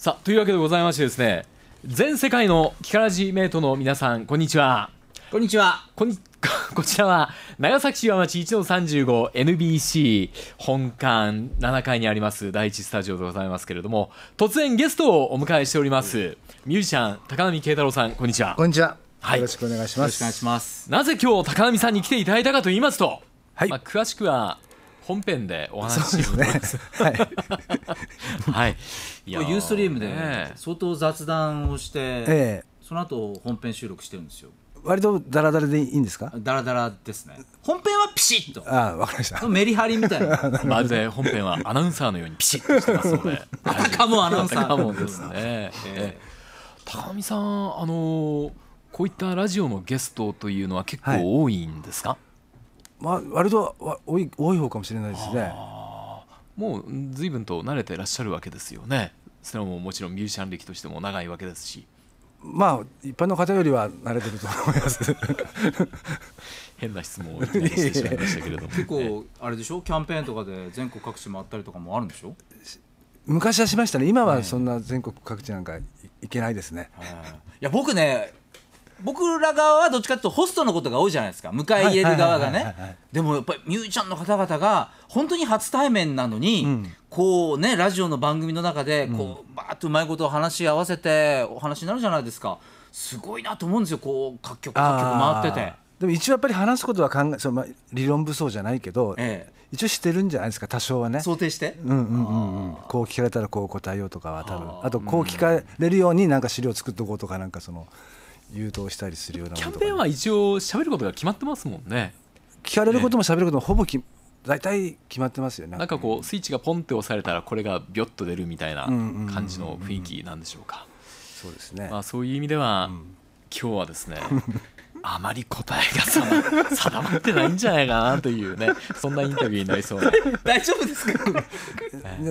さあというわけでございましてですね全世界のキカラジメイトの皆さんこんにちはこんにちはこん こちらは長崎市岩町 1-35NBC 本館7階にあります第一スタジオでございますけれども突然ゲストをお迎えしておりますミュージシャン高波慶太郎さんこんにちはこんにちは、はい、よろしくお願いしますよろしくお願いしますなぜ今日高波さんに来ていただいたかと言いますと、はいまあ、詳しくは本編でお話しします、ね、はい、はい、ユーストリームで相当雑談をして、えその後本編収録してるんですよ割とダラダラでいいんですかダラダラですね本編はピシッとああ分かりましたメリハリみたいな まるで本編はアナウンサーのようにピシッとしてますので あたかもアナウンサーかもですね、ええ、高見さんあのこういったラジオのゲストというのは結構多いんですか、はい、まあ割と多い多い方かもしれないですねもう随分と慣れてらっしゃるわけですよねそれももちろんミュージシャン歴としても長いわけですしまあ一般の方よりは慣れてると思います変な質問をしてしまいましたけれども 結構あれでしょキャンペーンとかで全国各地回ったりとかもあるんでしょ昔はしましたね今はそんな全国各地なんか行けないですね、はい、いや僕ね僕ら側はどっちかというとホストのことが多いじゃないですか迎え入れる側がねでもやっぱりミュージシャンの方々が本当に初対面なのに、うん、こうねラジオの番組の中でこう、バーッとうまいこと話し合わせてお話になるじゃないですかすごいなと思うんですよこう各局各局回ってて。でも一応やっぱり話すことは考えその、ま理論武装じゃないけど、ええ、一応してるんじゃないですか多少はね想定してうんうんうんうんこう聞かれたらこう答えようとかは多分あとこう聞かれるようになんか資料作っとこうとかなんかその誘導したりするようなキャンペーンは一応喋ることが決まってますもんね聞かれることも喋ることもほぼえ大体決まってますよねなんかこうスイッチがポンって押されたらこれがビョッと出るみたいな感じの雰囲気なんでしょうかそうですねまあそういう意味では、今日はですね あまり答えが 定まってないんじゃないかなというねそんなインタビューになりそうな 大丈夫ですか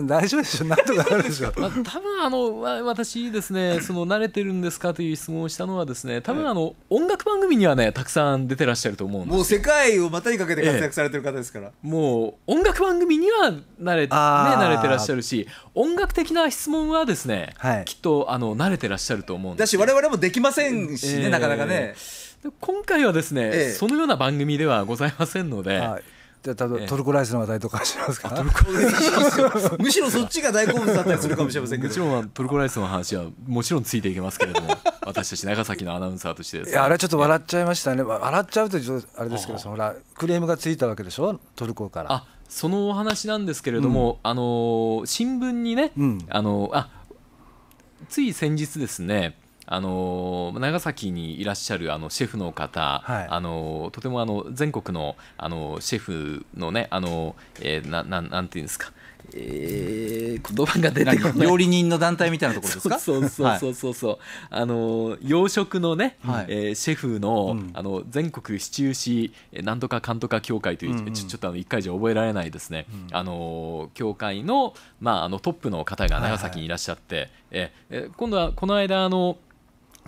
大丈夫でしょなんとかなるでしょ、まあ、多分あの私ですねその慣れてるんですかという質問をしたのはですね多分あの音楽番組にはねたくさん出てらっしゃると思うんですもう世界を股にかけて活躍されてる方ですから、ええ、もう音楽番組には慣れ,、ね、慣れてらっしゃるし音楽的な質問はですね、はい、きっとあの慣れてらっしゃると思うんですだしもできませんしね、えなかなかね、え今回はですね、ええ、そのような番組ではございませんので、はいじゃあ例トルコライスの話題とかしますか、ええ、むしろそっちが大好物だったりするかもしれませんけど もちろんトルコライスの話はもちろんついていけますけれども 私たち長崎のアナウンサーとしてです、ね、いやあれちょっと笑っちゃいましたね笑っちゃうとあれですけどそのクレームがついたわけでしょトルコからあそのお話なんですけれども、うん、あの新聞にね、うん、あのあつい先日ですねあの長崎にいらっしゃるあのシェフの方、はい、あのとてもあの全国のあのシェフのねあの、えー、なななんていうんですかえー、言葉が出てこない料理人の団体みたいなところですかそうそうそうそうそう、はい、あの洋食のね、はい、えー、シェフのうん、あの全国市中市なんとかかんとか協会という、うんうん、ちちょっとあの1回じゃ覚えられないですね、うん、あの協会の,、まあ、あのトップの方が長崎にいらっしゃって、はいはい、えー、今度はこの間あの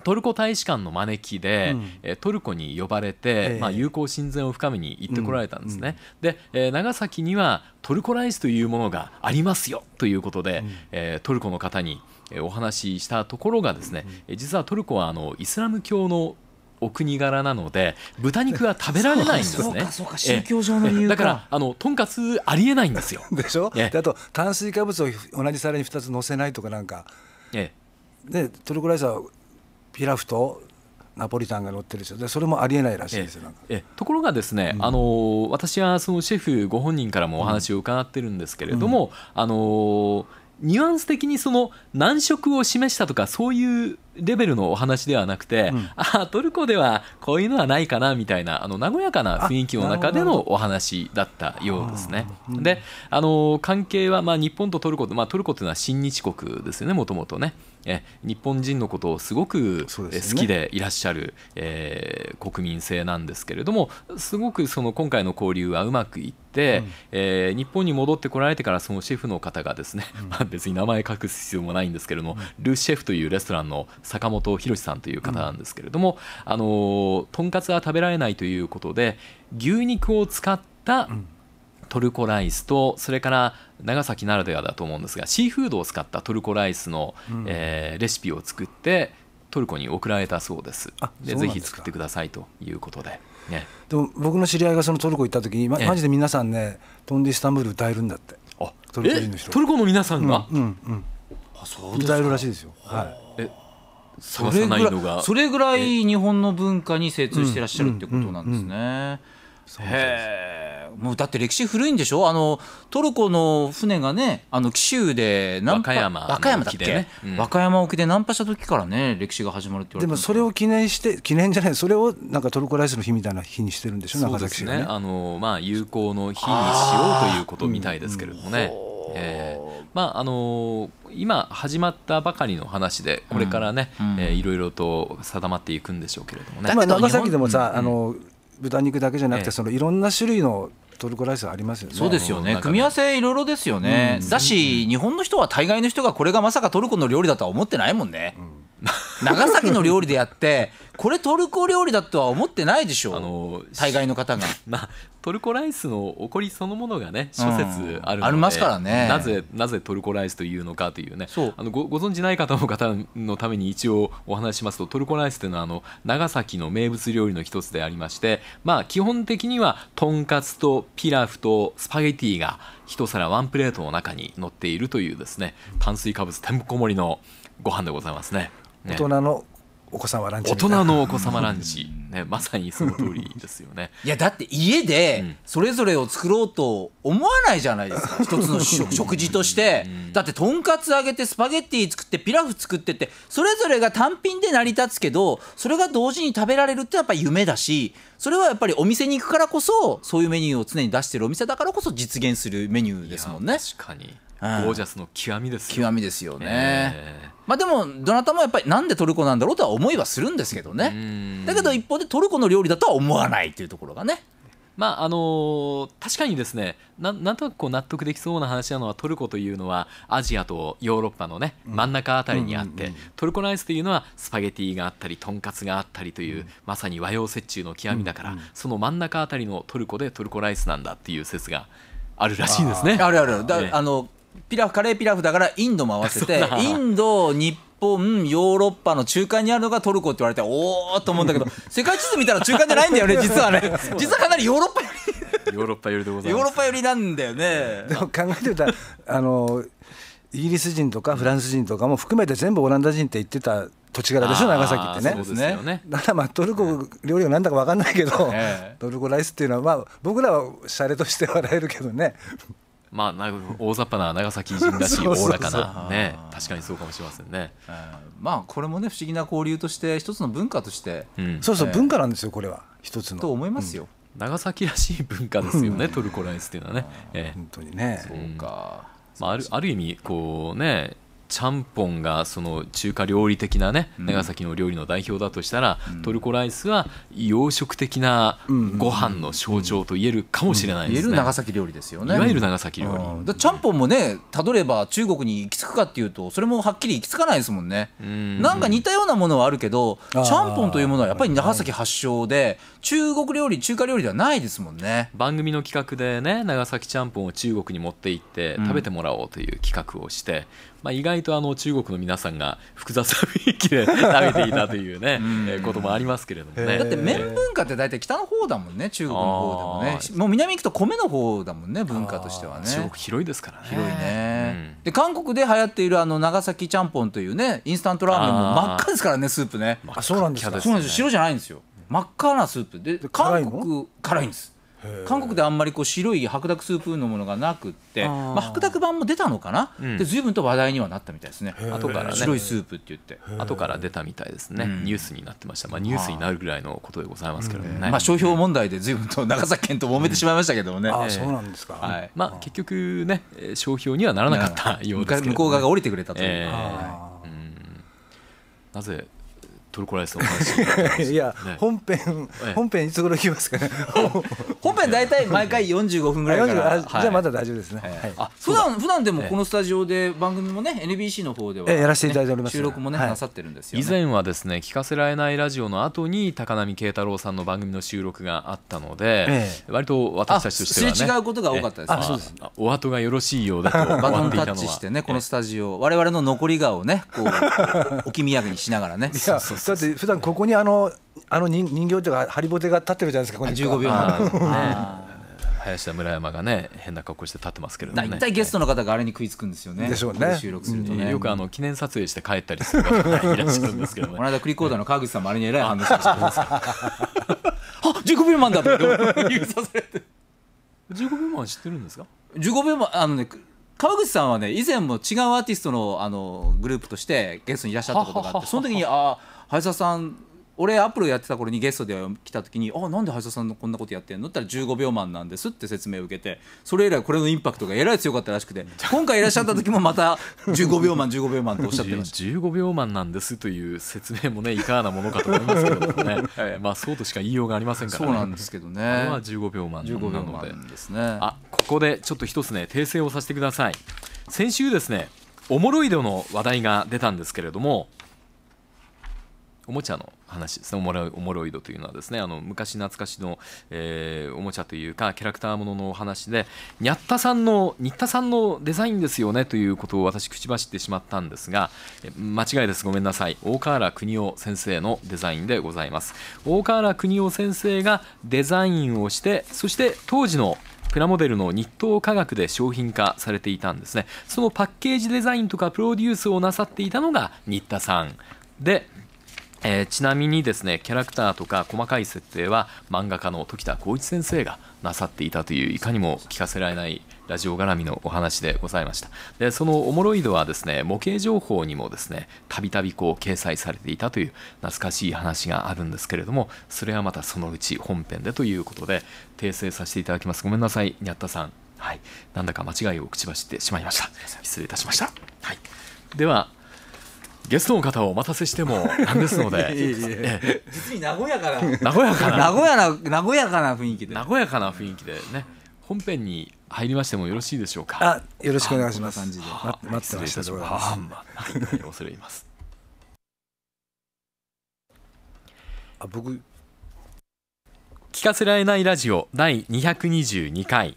トルコ大使館の招きで、うん、トルコに呼ばれて、えー、まあ、友好親善を深めに行ってこられたんですね。うんうん、で、えー、長崎にはトルコライスというものがありますよということで、うん、えー、トルコの方にお話ししたところがですね、うん、実はトルコはあのイスラム教のお国柄なので豚肉は食べられないんですね。宗教上の理由だからあのとんかつありえないんですよ。でしょ。であと炭水化物を同じ皿に二つ乗せないとかなんか。ええ。でトルコライスはピラフとナポリタンが乗ってるんですよでそれもありえないらしいですよえところがですね、うん、あの私はそのシェフご本人からもお話を伺ってるんですけれども、うん、あのニュアンス的にその難色を示したとかそういうレベルのお話ではなくて、うん、あトルコではこういうのはないかなみたいなあの和やかな雰囲気の中でのお話だったようですね。うん、であの関係はまあ日本とトルコ、まあ、トルコというのは親日国ですよねもともとね。え日本人のことをすごく好きでいらっしゃる、えー、国民性なんですけれどもすごくその今回の交流はうまくいって、うん、えー、日本に戻ってこられてからそのシェフの方がですね、うん、まあ、別に名前隠す必要もないんですけれども、うん、ルーシェフというレストランの坂本博さんという方なんですけれども、あのとんかつは食べられないということで牛肉を使った、うんトルコライスとそれから長崎ならではだと思うんですがシーフードを使ったトルコライスの、うん、えー、レシピを作ってトルコに送られたそうですでぜひ作ってくださいということで。ね、でも僕の知り合いがそのトルコ行った時に、ま、マジで皆さんね「飛んでイスタンブール」歌えるんだってあトルコ人の人トルコの皆さんが、うんうんうん、あそう歌えるらしいですよ、はい、えそれぐらいそれぐらい日本の文化に精通してらっしゃるってことなんですね。うんうんうん、へえもうだって歴史古いんでしょあのトルコの船がねあの紀州で和歌山和歌山だっけ、うん、和歌山沖でナンパした時からね歴史が始まるってでもそれを記念して記念じゃないそれをなんかトルコライスの日みたいな日にしてるんでしょ中崎氏ね、ね、あのまあ友好の日にしようということみたいですけれどもね。うえまああのー、今始まったばかりの話でこれからね、うえいろいろと定まっていくんでしょうけれどもね。長崎でもさ、うん、あのー豚肉だけじゃなくて、そのいろんな種類のトルコライスありますよね。そうですよね。組み合わせいろいろですよね。うん、だし、日本の人は大概の人がこれがまさかトルコの料理だとは思ってないもんね。うん、長崎の料理でやってこれトルコ料理だとは思ってないでしょう、あの大概の方が。まあ、トルコライスの起こりそのものがね諸説あるので、うん、ありますからねなぜなぜトルコライスというのかというねそうあのごご存じない方の方のために一応お話しますとトルコライスというのはあの長崎の名物料理の一つでありまして、まあ、基本的にはとんかつとピラフとスパゲティが一皿ワンプレートの中に乗っているというですね炭水化物てんこ盛りのご飯でございますね。ね、大人のお子様ランチ大人のお子様ランチ、ね、まさにその通りですよね いやだって家でそれぞれを作ろうと思わないじゃないですか、一つの食事としてだってとんかつ揚げてスパゲッティ作ってピラフ作ってってそれぞれが単品で成り立つけどそれが同時に食べられるってやっぱり夢だしそれはやっぱりお店に行くからこそそういうメニューを常に出してるお店だからこそ実現するメニューですもんね確かにゴージャスの極みですよ極みですよね、えー、まあ、でもどなたもやっぱりなんでトルコなんだろうとは思いはするんですけどねだけど一方でトルコの料理だとは思わないっていうところがねまああのー、確かにですねなんとなくこう納得できそうな話なのはトルコというのはアジアとヨーロッパの、ね、真ん中あたりにあって、うんうんうん、トルコライスというのはスパゲティがあったりとんかつがあったりという、うん、まさに和洋折衷の極みだから、うんうん、その真ん中あたりのトルコでトルコライスなんだっていう説があるらしいですね。あるあるだ、あのピラフカレーピラフだからインドも合わせて インド日本ヨーロッパの中間にあるのがトルコって言われておおと思うんだけど 世界地図見たら中間じゃないんだよね 実はね実はかなりヨーロッパヨーロッパ寄りでございますヨーロッパ寄りなんだよねでも考えてたあのイギリス人とかフランス人とかも含めて全部オランダ人って言ってた土地柄でしょ長崎ってねそうですねだからまあトルコ料理は何だか分かんないけど、トルコライスっていうのはまあ僕らはシャレとして笑えるけどねまあ、大雑把な長崎人らしいおおらかな、ね、確かにそうかもしれませんね、まあこれもね不思議な交流として一つの文化として、うん、そうそう、文化なんですよこれは一つの。と思いますよ。うん、長崎らしい文化ですよね、トルコライスっていうのはね。えー、本当にねそうか、まあ、あるある意味こうねちゃんぽんがその中華料理的なね、長崎の料理の代表だとしたら、うん、トルコライスは洋食的なご飯の象徴と言えるかもしれないですね、うん、長崎料理ですよねいわゆる長崎料理ちゃんぽんもねたどれば中国に行き着くかっていうとそれもはっきり行き着かないですもんねなんか似たようなものはあるけどちゃんぽんというものはやっぱり長崎発祥で中国料理中華料理ではないですもんね番組の企画でね長崎ちゃんぽんを中国に持って行って食べてもらおうという企画をして、まあ、意外とあの中国の皆さんが複雑な雰囲気で食べていたというね、えこともありますけれどもね。だって麺文化って大体北の方だもんね中国の方でもねもう南行くと米の方だもんね文化としてはね。中国広いですからね広いね、うん、で韓国で流行っているあの長崎ちゃんぽんというねインスタントラーメンも真っ赤ですからねスープね。あそうなんですか、そうなんです白じゃないんですよ真っ赤なスープで韓国辛いんです。韓国であんまりこう白い白濁スープのものがなくってまあ、白濁版も出たのかな、うん、で随分と話題にはなったみたいですね後から、ね、白いスープって言って後から出たみたいですね、ニュースになってました、まあ、ニュースになるぐらいのことでございますけどね、まあ、商標問題で随分と長崎県と揉めてしまいましたけどもね、あそうなんですか、はい、まあ、結局ね商標にはならなかったようですけど、ね、向こう側が降りてくれたという、なぜトルコライスの話 いや、ね、本編、本編いつ頃いきますかね 本編大体毎回45分ぐらいから、はい、じゃあまだ大丈夫ですね、はいあ普段普段でもこのスタジオで番組もね NBC の方では、ね、やらせていただいております収録もね、なさってるんですよ、ね、以前はですね聞かせられないラジオの後に高波慶太郎さんの番組の収録があったので、ええ、割と私たちとしては、ね、すれ違うことが多かったです、ね、あそうですお後がよろしいようだとバトンタッチしてねこのスタジオ、ええ、我々の残り顔をねこう置き土産にしながらねそうそうだって普段ここにあのあの人人形とかハリボテが立ってるじゃないですか。15秒間。林田村山がね変な格好して立ってますけれども、ね、大体ゲストの方があれに食いつくんですよねでしょうね収録するとね、よくあの記念撮影して帰ったりする方がいらっしゃるんですけど、ね、この間クリコーダーの川口さんもあれにえらい反応してましたあ15秒マだと思指ささて15秒間は知ってるんですか15秒間、あのね川口さんはね以前も違うアーティストのあのグループとしてゲストにいらっしゃったことがあってその時にああ林田さん俺アップルやってた頃にゲストで来た時に「あなんで林田さんのこんなことやってんの?」って言ったら「15秒マンなんです」って説明を受けてそれ以来これのインパクトがえらい強かったらしくて 今回いらっしゃった時もまた15秒マン15秒マンとおっしゃってました15秒マンなんですという説明もねいかがなものかと思いますけどもね、は い、まあそうとしか言いようがありませんから、ね、そうなんですけどねこれは15秒マンなのでです、ね、あここでちょっと一つね訂正をさせてください先週ですねおもろいどの話題が出たんですけれどもおもちゃの話ですねおもろいおもろい度というのはですねあの昔懐かしの、えー、おもちゃというかキャラクターもののお話でニャッタさんの新田さんのデザインですよねということを私口走ってしまったんですが間違いですごめんなさい大河原邦夫先生のデザインでございます大河原邦夫先生がデザインをしてそして当時のプラモデルの日東科学で商品化されていたんですねそのパッケージデザインとかプロデュースをなさっていたのが新田さんでえー、ちなみにですねキャラクターとか細かい設定は漫画家の時田光一先生がなさっていたといういかにも聞かせられないラジオ絡みのお話でございましたでそのおもろい度はですね模型情報にもですねたびたびこう掲載されていたという懐かしい話があるんですけれどもそれはまたそのうち本編でということで訂正させていただきますごめんなさいにゃったさんはいなんだか間違いを口走ってしまいました失礼いたしましたはいではゲストの方をお待たせしてもなんですので 実に和やかな和やかな和やな和やかな雰囲気で和やかな雰囲気でね本編に入りましてもよろしいでしょうかあよろしくお願いします感じで待ってましたでございます恐れ入りますあ僕聞かせられないラジオ第222回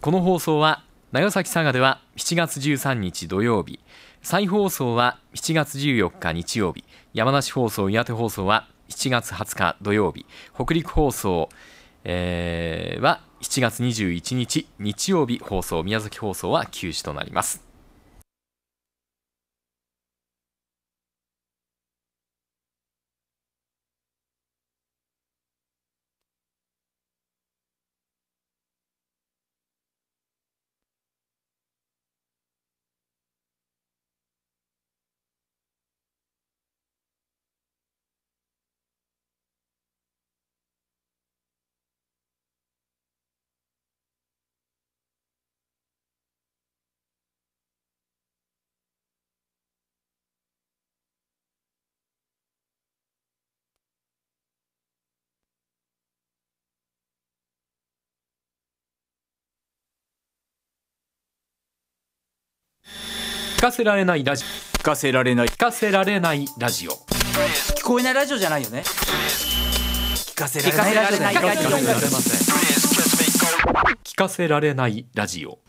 この放送は長崎佐賀では7月13日土曜日再放送は7月14日日曜日山梨放送岩手放送は7月20日土曜日北陸放送、えー、は7月21日日曜日放送宮崎放送は休止となります。聞かせられないラジオ聞かせられない聞かせられないラジオ聞こえないラジオじゃないよね聞かせられないラジオ聞かせられないラジオ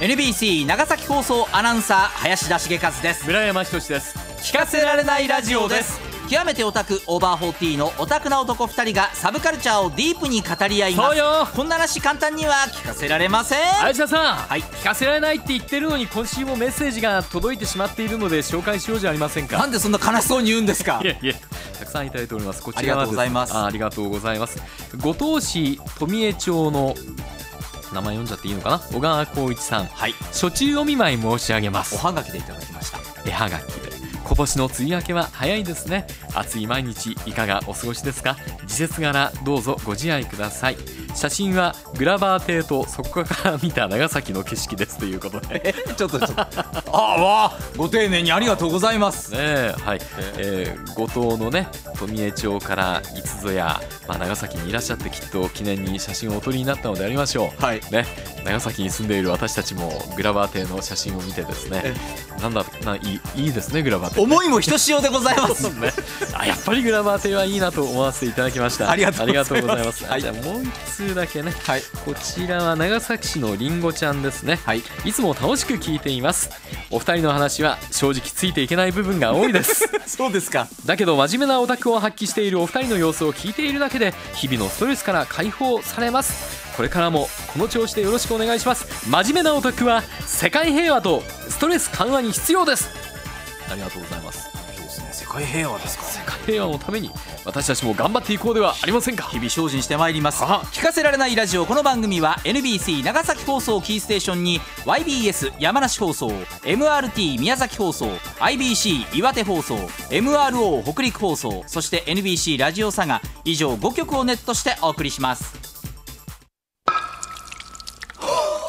聞 NBC 長崎放送アナウンサー林田茂和です村山仁です聞かせられないラジオです極めてオタクオーバーーティーのオタクな男二人がサブカルチャーをディープに語り合いますこんな話簡単には聞かせられません林田さん、はい、聞かせられないって言ってるのに今週もメッセージが届いてしまっているので紹介しようじゃありませんかなんでそんな悲しそうに言うんですかいえいえたくさんいただいておりますこちらありがとうございますあありがとうございます後藤市富江町の名前読んじゃっていいのかな小川光一さん、はい、初中お見舞い申し上げますおはがきでいただきました絵はがきで今年の梅雨明けは早いですね暑い毎日いかがお過ごしですか時節柄どうぞご自愛ください写真はグラバー邸とそこから見た長崎の景色ですということでちょっとちょっとあわご丁寧にありがとうございますねはい、えー、後藤のね富江町からいつぞや、まあ、長崎にいらっしゃってきっと記念に写真をお撮りになったのでありましょう、はいね、長崎に住んでいる私たちもグラバー邸の写真を見てですねなんだないいいですねグラバー邸思いもひとしおでございます あやっぱりグラバー性はいいなと思わせていただきましたありがとうございますはい、じゃあもう1通だけね、はい、こちらは長崎市のりんごちゃんですね、はい、いつも楽しく聞いていますお二人の話は正直ついていけない部分が多いです そうですかだけど真面目なオタクを発揮しているお二人の様子を聞いているだけで日々のストレスから解放されますこれからもこの調子でよろしくお願いします真面目なオタクは世界平和とストレス緩和に必要ですありがとうございますそうですね世界平和ですか世界平和のために私たちも頑張っていこうではありませんか日々精進してまいります聞かせられないラジオこの番組は NBC 長崎放送キーステーションに YBS 山梨放送 MRT 宮崎放送 IBC 岩手放送 MRO 北陸放送そして NBC ラジオ佐賀以上5曲をネットしてお送りします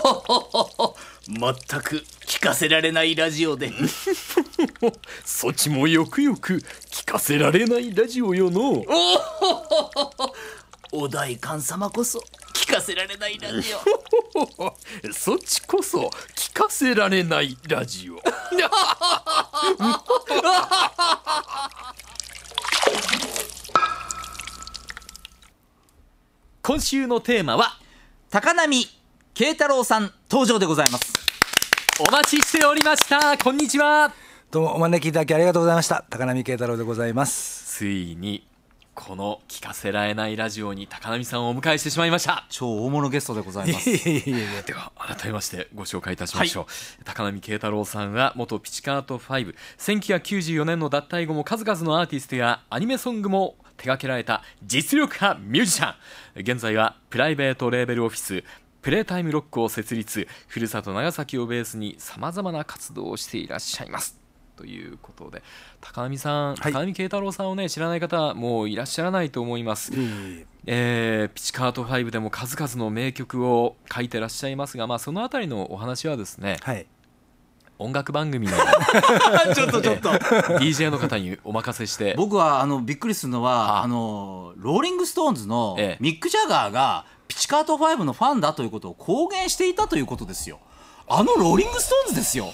全く聞かせられないラジオで そっちもよくよく聞かせられないラジオよのお代官様こそ聞かせられないラジオ そっちこそ聞かせられないラジオ 今週のテーマは高波慶太郎さん登場でございますお待ちしておりましたこんにちはどうもお招きいただきありがとうございました高波慶太郎でございますついにこの聞かせられないラジオに高波さんをお迎えしてしまいました超大物ゲストでございますでは改めましてご紹介いたしましょう、はい、高波慶太郎さんは元ピチカート5 1994年の脱退後も数々のアーティストやアニメソングも手掛けられた実力派ミュージシャン現在はプライベートレーベルオフィスプレータイムロックを設立ふるさと長崎をベースにさまざまな活動をしていらっしゃいますということで高波さん、はい、高波慶太郎さんをね知らない方もういらっしゃらないと思います、ええー、ピチカート5でも数々の名曲を書いてらっしゃいますが、まあ、その辺りのお話はですね、はい、音楽番組の ちょっとちょっと DJ の方にお任せして僕はあのびっくりするのは、あ、のローリング・ストーンズのミック・ジャガーが、カート5のファンだということを公言していたということですよ。あのローリング・ストーンズですよ。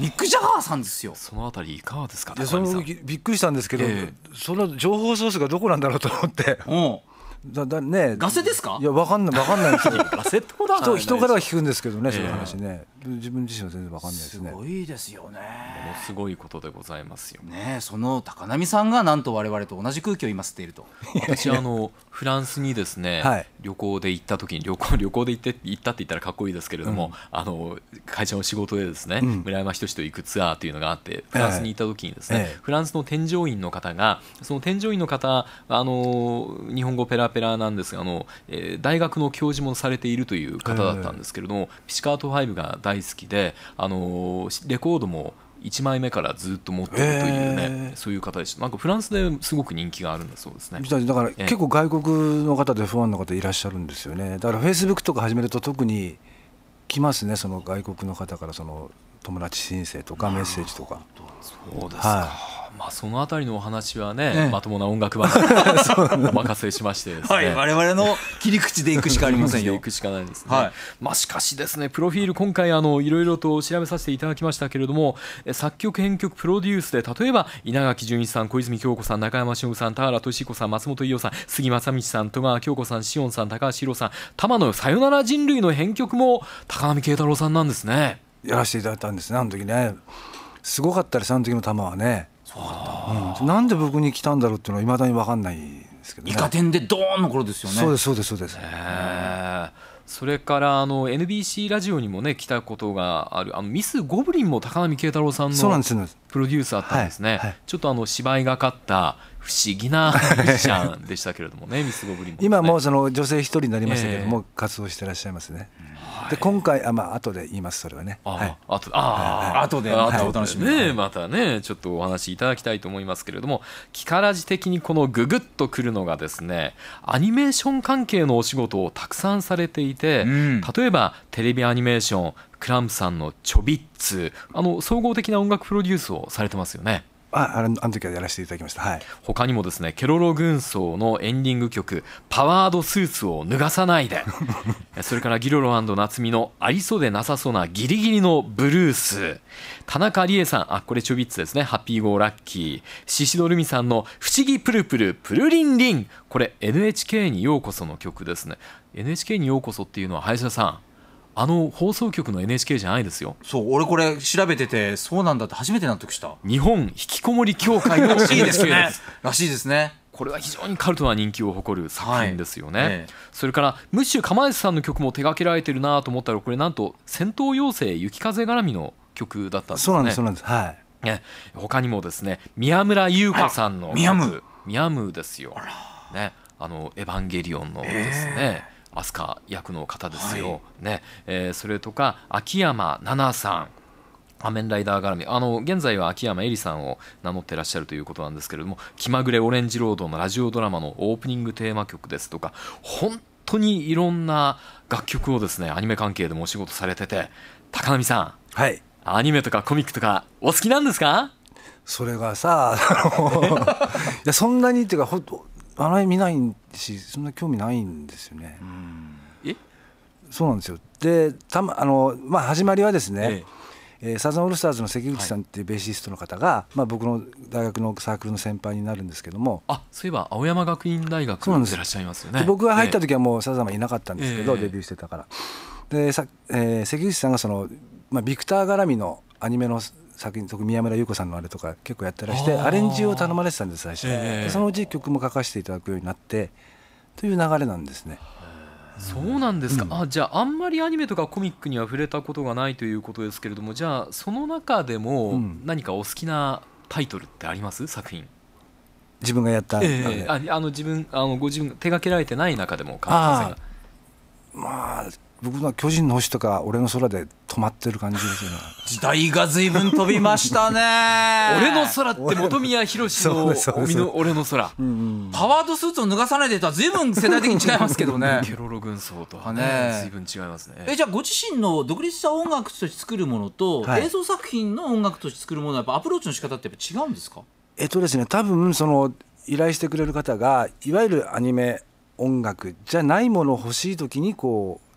ビッグジャガーさんですよ。そのあたりいかがですか、ね、そのびっくりしたんですけど、えー、その情報ソースがどこなんだろうと思って。うんだだね、ガセですかいやわかんないわかんないですけど 人からは聞くんですけどねそういう話ね。自分自身は全然わかんないですねすごいですよねものすごいことでございますよねその高波さんがなんと我々と同じ空気を今吸っていると 私あのフランスにですね、はい、旅行で行った時に旅行 旅行で行って行ったって言ったらかっこいいですけれども、うん、あの会社の仕事でですね、うん、村山仁と行くツアーというのがあってフランスに行った時にですね、フランスの添乗員の方がその添乗員の方あの日本語ペラペラなんですがあの、えー、大学の教授もされているという方だったんですけれども、ピシカート5が大大好きで、あのレコードも1枚目からずっと持ってるというね、えー、そういう方でしたなんかフランスですごく人気があるんだそうですねだから結構外国の方でファンの方いらっしゃるんですよねだからフェイスブックとか始めると特に来ますねその外国の方からその友達申請とかメッセージとかそうですか、はいまあ、そのあたりのお話はね、ええ、まともな音楽番組 お任せしまして、ね、はい、我々の切り口でいくしかありませんよ。いくしかないですね、はい、まあ、しかしですねプロフィール今回あのいろいろと調べさせていただきましたけれども作曲編曲プロデュースで例えば稲垣潤一さん小泉京子さん中山忍さん田原俊彦さん松本伊代さん杉正道さん戸川京子さん志苑さん高橋宏さん玉野さよなら人類の編曲も高波慶太郎さんなんですね。やらせていただいたんですねあの時ね。すごかったですあの時の玉はね。なんで僕に来たんだろうっていうのはいまだに分かんないですけど、ね、イカ天でドーンの頃ですよねそうですそうですそうです、えそれからあの NBC ラジオにもね来たことがあるあのミス・ゴブリンも高波慶太郎さんのプロデューサーだったんですね、はいちょっとあの芝居がかった不思議な ミュージシャンでしたけれどもねミス・ゴブリン今もうその女性一人になりましたけども、活動してらっしゃいますね。で今回あまあ後で言いますそれはね。はい、あとあ、後でお楽しみ、ねまたねちょっとお話いただきたいと思いますけれども、キカラジ的にこのググッとくるのがですね、アニメーション関係のお仕事をたくさんされていて、うん、例えばテレビアニメーションクラムさんのちょびっつあの総合的な音楽プロデュースをされてますよね。ああのあの時はやらせていただきました、はい、他にもですねケロロ軍曹のエンディング曲「パワードスーツを脱がさないで」それからギロロ夏美の「ありそうでなさそうなギリギリのブルース」田中理恵さんあこれチュビッツですね「ハッピーゴーラッキー」宍戸留美さんの「不思議プルプルプルリンリン」これ NHK にようこその曲ですね NHK にようこそっていうのは林田さんあの放送局の NHK じゃないですよそう俺これ調べててそうなんだって初めて納得した日本引きこもり協会の n h ですね、らしいですねこれは非常にカルトな人気を誇る作品ですよね、はいええ、それからムッシュ釜石さんの曲も手掛けられてるなと思ったらこれなんと戦闘妖精雪風絡みの曲だったんですねそうなんですそうなんですはいね他にもですね宮村優子さんのミヤムミヤムですよねあのエヴァンゲリオンのですね、えー飛鳥役の方ですよ、はい、ねえー、それとか秋山奈々さん仮面ライダー絡みあの現在は秋山絵里さんを名乗ってらっしゃるということなんですけれども「気まぐれオレンジロード」のラジオドラマのオープニングテーマ曲ですとか本当にいろんな楽曲をですねアニメ関係でもお仕事されてて高波さん、はい、アニメとかコミックとかお好きなんですかそれがさ いやそんなにっていうかほ洗い見ないしそんな興味ないんですよね。えそうなんですよでた、まあのまあ、始まりはですね、ええー、サザンオールスターズの関口さんっていうベーシストの方が、はい、まあ、僕の大学のサークルの先輩になるんですけどもあそういえば青山学院大学にいらっしゃいますよね僕が入った時はもうサザンはいなかったんですけど、えデビューしてたからでさ、えー、関口さんがその、まあ、ビクター絡みのアニメの作品特宮村優子さんのあれとか結構やってらしてアレンジを頼まれてたんです最初、えー、そのうち曲も書かせていただくようになってという流れなんですね。そうなんですか、うん、あじゃああんまりアニメとかコミックには触れたことがないということですけれどもじゃあその中でも何かお好きなタイトルってあります作品自分がやった、えー、ああの自分あのご自分手がけられてない中でもまあ僕の巨人の星とか俺の空で止まってる感じですよね時代が随分飛びましたね 俺の空って本宮宏の海の俺の空、パワードスーツを脱がさないでとは随分世代的に違いますけどね ケロロ軍曹とはね随分違いますねえじゃあご自身の独立した音楽として作るものと、はい、映像作品の音楽として作るものはやっぱアプローチの仕方ってやっぱ違うんですかえっとですね多分その依頼してくれる方がいわゆるアニメ音楽じゃないものを欲しい時にこう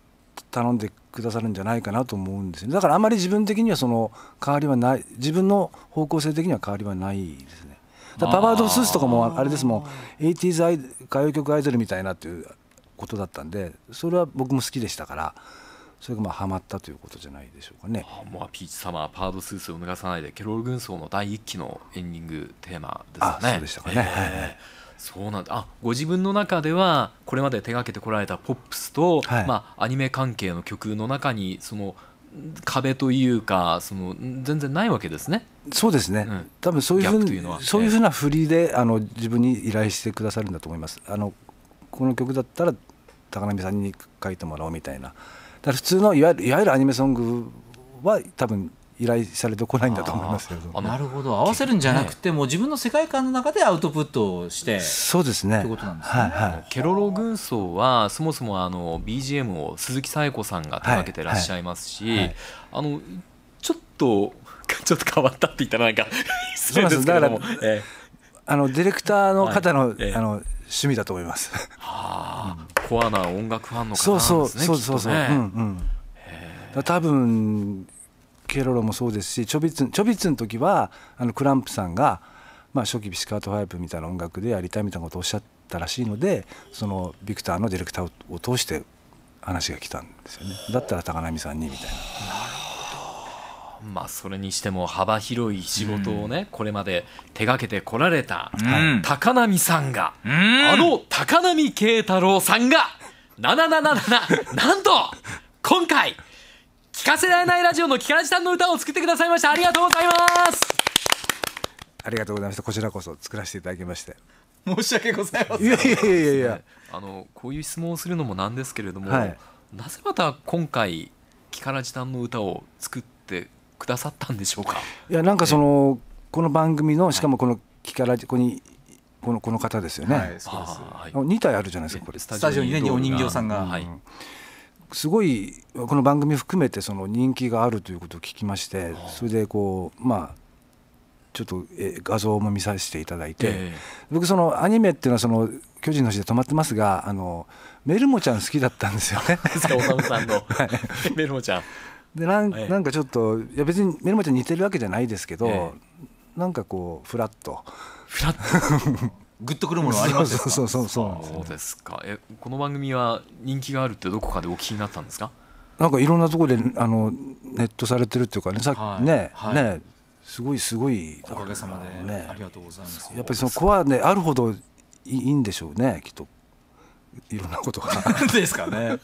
頼んでくださるんじゃないかなと思うんですねだからあまり自分的にはその変わりはない自分の方向性的には変わりはないですねだパワード・スーツとかもあれですもん 80s 歌謡曲アイドルみたいなっていうことだったんでそれは僕も好きでしたからそれがまあハマったということじゃないでしょうかね。あまあピーチ様パードスーツを脱がさないでケロル軍曹の第一期のエンディングテーマですね。そうでしたかね。えーそうなんだあご自分の中ではこれまで手がけてこられたポップスと、はい、まあ、アニメ関係の曲の中にその壁というかその全然ないわけですね。そうですね、うん、多分そういうふうにそういうふうな振りであの自分に依頼してくださるんだと思います。あのこの曲だったら高波さんに書いてもらおうみたいなだから普通のいわゆるいわゆるアニメソングは多分依頼されてこないんだと思いますけどなるほど合わせるんじゃなくて、もう自分の世界観の中でアウトプットをしてそうですねということなんですね、はいはい、ケロロ軍曹はそもそもあの BGM を鈴木紗子さんが手掛けてらっしゃいますし、はいはい、あのちょっと ちょっと変わったって言ったらなんか 失礼ですけども、えー、あのディレクターの方の、はいえー、あの趣味だと思います。はあ、コアな音楽ファンの方なんですね。そうそうそうそうそう。ね、うんうん。多分ケロロもそうですしチョビツンチョビツンの時はあのクランプさんが、まあ、初期ビスカートファイブみたいな音楽でやりたいみたいなことをおっしゃったらしいのでそのビクターのディレクターを通して話が来たんですよねだったら高波さんにみたいな。まあ、それにしても幅広い仕事をね、これまで手がけてこられた、高波さんが、あの高波慶太郎さんが、ななななななんと、今回、聞かせられないラジオのか原さんの歌を作ってくださいましたありがとうございますありがとうございましたこちらこそ作らせていただきまして申し訳ございませんいやいやいやいや、あのこういう質問をするのもなんですけれども、はい、なぜまた今回か原さんの歌を作ってくださったんでしょうかいやなんかその、この番組のしかもこのか原ここにこのこの方ですよね、はい、そうです2体あるじゃないですかこれスタジオにねお人形さんが、はい、すごいこの番組含めてその人気があるということを聞きましてそれでこうまあちょっと画像も見させていただいて、僕そのアニメっていうのはその「巨人の星」で止まってますがあのメルモちゃん好きだったんですよねか おささんの、メルモちゃんでなんなんかちょっといや別にメルモちゃん似てるわけじゃないですけど、なんかこうフラット。フラッと グッとくるものありますかそうそうそうそうですかえこの番組は人気があるってどこかでお聞きになったんですかなんかいろんなところであのネットされてるっていうかねさっき、はい、ね、はい、ねすごいすごいおかげさまで、ね、ありがとうございますやっぱりそのコアねあるほどいいんでしょうねきっといろんなことが ですかね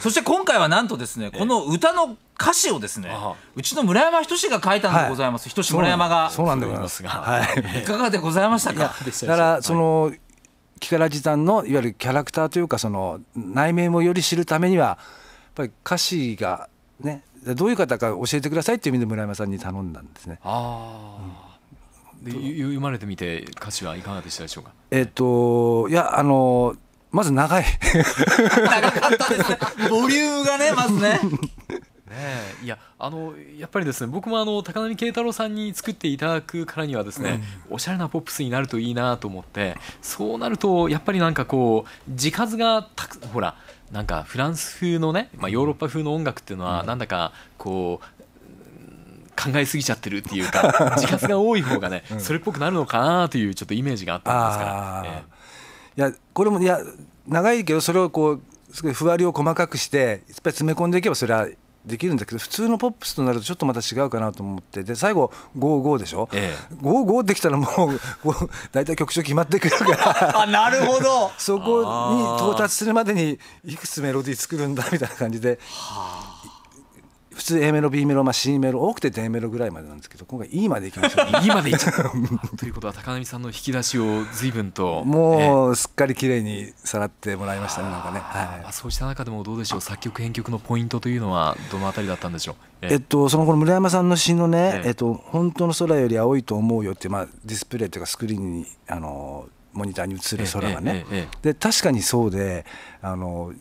そして今回はなんとですねこの歌の歌詞をですねうちの村山仁が書いたんでございます、仁、志村山がそうなんでございますが、はい、いかがでございましたかだからその、はか木じ津さんのいわゆるキャラクターというかその内面をより知るためにはやっぱり歌詞がねどういう方か教えてくださいっていう意味で村山さんに頼んだんですね。あう読まれてみて歌詞はいかがでしたでしょうか。えっ、といやあのまず長い長かったですねボリュームがねまずねね、いやあのやっぱりですね僕もあの高波慶太郎さんに作っていただくからにはですね、うん、おしゃれなポップスになるといいなと思ってそうなるとやっぱりなんかこう字数がたくほらなんかフランス風のね、まあ、ヨーロッパ風の音楽っていうのはなんだかこう考えすぎちゃってるっていうか自活が多い方がね、それっぽくなるのかなというちょっとイメージがあったんですから、いやこれもいや長いけどそれをこうすごいふわりを細かくしていっぱい詰め込んでいけばそれはできるんだけど普通のポップスとなるとちょっとまた違うかなと思ってで最後「55」でしょ「ええ、55」できたらもう大体曲調決まってくるから あなるほどそこに到達するまでにいくつメロディー作るんだみたいな感じで。はあ普通 A メロ B メロ、まあ、C メロ多くて D メロぐらいまでなんですけど今回 E までいきました、ね、E までいっちゃったということは高波さんの引き出しを随分ともうすっかり綺麗にさらってもらいましたねなんかね、はい、そうした中でもどうでしょう作曲編曲のポイントというのはどのあたりだったんでしょうえっとその頃村山さんの詩のね「えっと本当の空より青いと思うよ」って、まあ、ディスプレイというかスクリーンにあのモニターに映る空がね、で確かにそうであの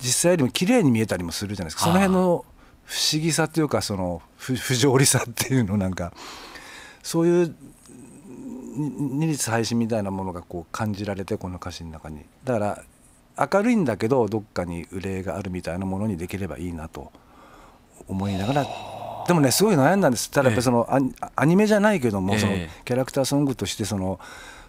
実際よりも綺麗に見えたりもするじゃないですかその辺の不思議さというかその不条理さっていうのなんかそういう二律廃止みたいなものがこう感じられてこの歌詞の中にだから明るいんだけどどっかに憂いがあるみたいなものにできればいいなと思いながらでもねすごい悩んだんですただやっぱその、アニメじゃないけども、そのキャラクターソングとしてその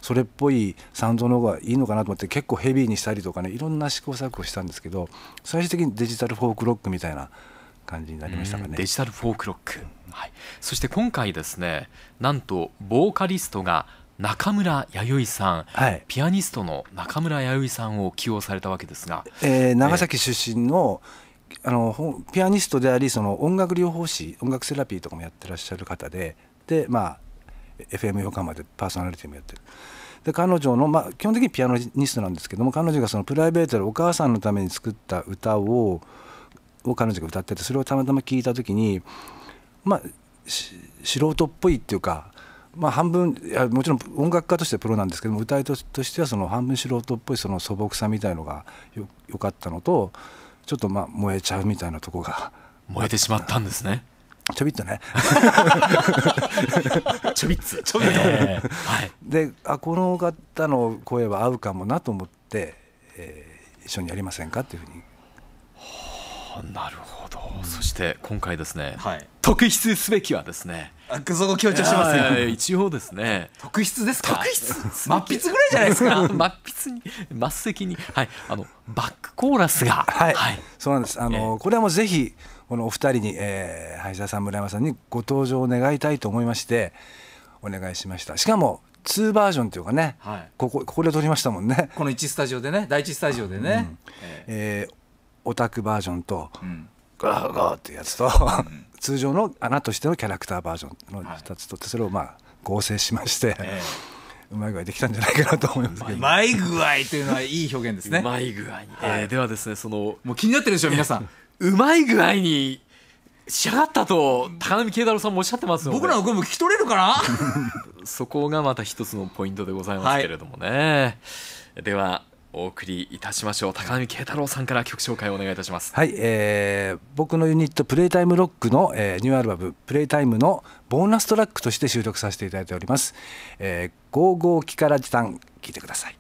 それっぽいサウンドの方がいいのかなと思って結構ヘビーにしたりとかねいろんな試行錯誤したんですけど最終的にデジタルフォークロックみたいな感じになりましたかねデジタルフォークロック、はい、そして今回ですねなんとボーカリストが中村弥生さん、はい、ピアニストの中村弥生さんを起用されたわけですが、えー、長崎出身のえー、あのピアニストでありその音楽療法士音楽セラピーとかもやってらっしゃる方でで、まあ、FM 横までパーソナリティもやってる。で彼女の、まあ、基本的にピアノニストなんですけども彼女がそのプライベートでお母さんのために作った歌をを彼女が歌っててそれをたまたま聞いた時にまあ素人っぽいっていうかまあ、半分いやもちろん音楽家としてプロなんですけども歌いとしてはその半分素人っぽいその素朴さみたいのがよよかったのとちょっとまあ燃えちゃうみたいなとこが 燃えてしまったんですね ちょびっとね ちょびっつと、はい、であこの方の声は合うかもなと思って、えー、一緒にやりませんかっていうふうに。はあなるほど、うん、そして今回ですね、はい、特筆すべきはですねあくそこ強調しますね一応ですね特筆ですか特筆真筆ぐらいじゃないですか真 筆に真っ席にはいあのバックコーラスがはい、はい、そうなんですあの、えー、これはもうぜひこのお二人に、えー、林田さん村山さんにご登場を願いたいと思いましてお願いしましたしかも2バージョンというかね、はい、ここここで撮りましたもんねこの1スタジオでね第1スタジオでね、うん、えー、オタクバージョンと、うん、ガーガーってやつと、うん、通常の穴としてのキャラクターバージョンの2つとってそれをまあ合成しまして、えー、うまい具合できたんじゃないかなと思いますけどうまい具合というのはいい表現ですねうまい具合に、えー、ではですねそのもう気になってるでしょ皆さん うまい具合に仕上がったと高波慶太郎さんもおっしゃってますので僕らの声も聞き取れるかな そこがまた一つのポイントでございますけれどもね、はい、ではお送りいたしましょう高波慶太郎さんから曲紹介をお願いいたしますはい、えー、僕のユニットプレイタイムロックの、えー、ニューアルバムプレイタイムのボーナストラックとして収録させていただいております、えー、5号機から時短聞いてください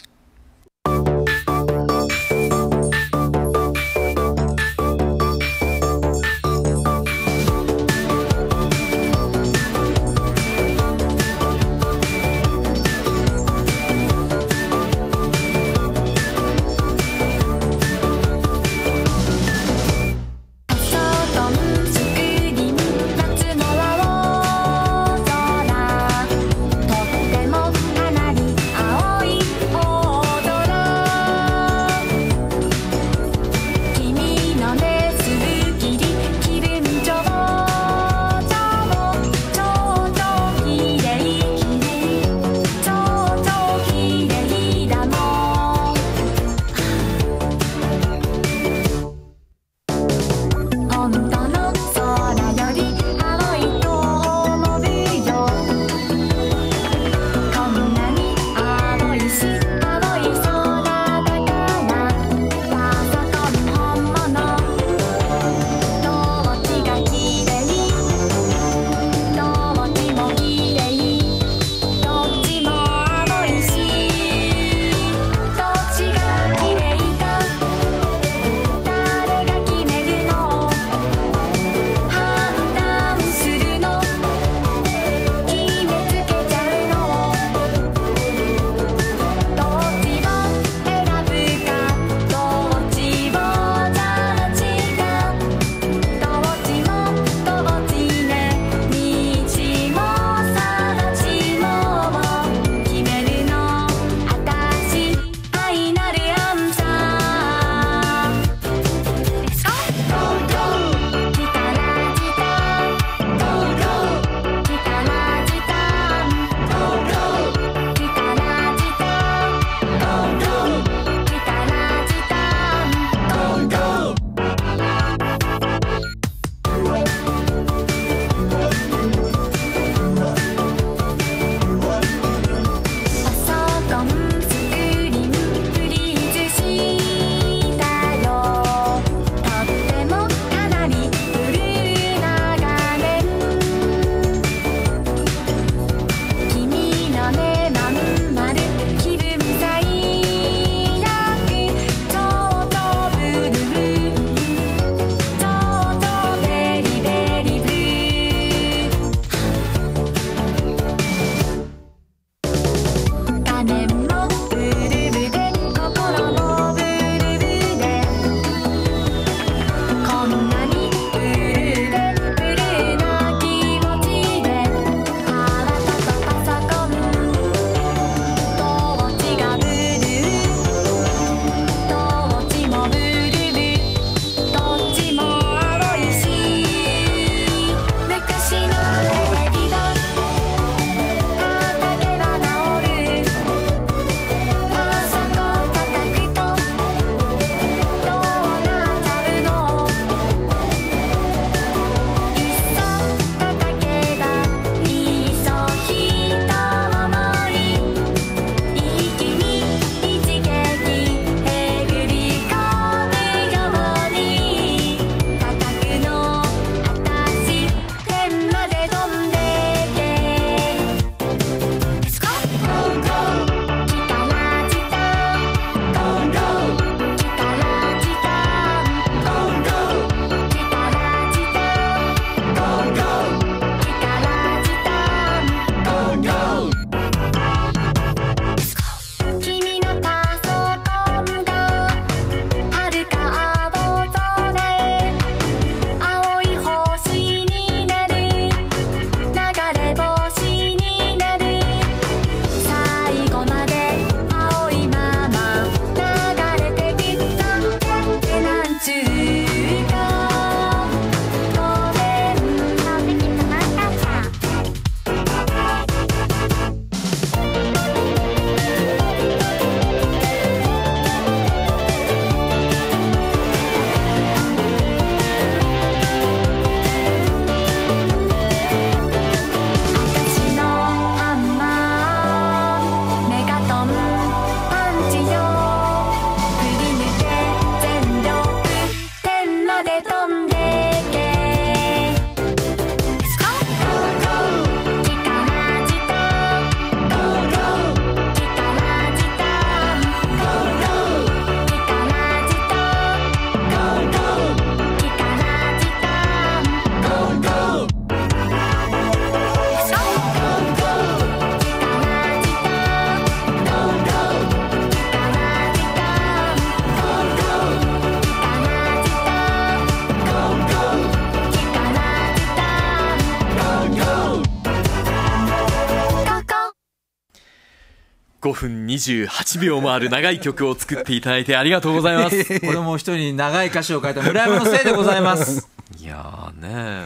5分28秒もある長い曲を作っていただいてありがとうございます これも一人に長い歌詞を書いた村山のせいでございますいやね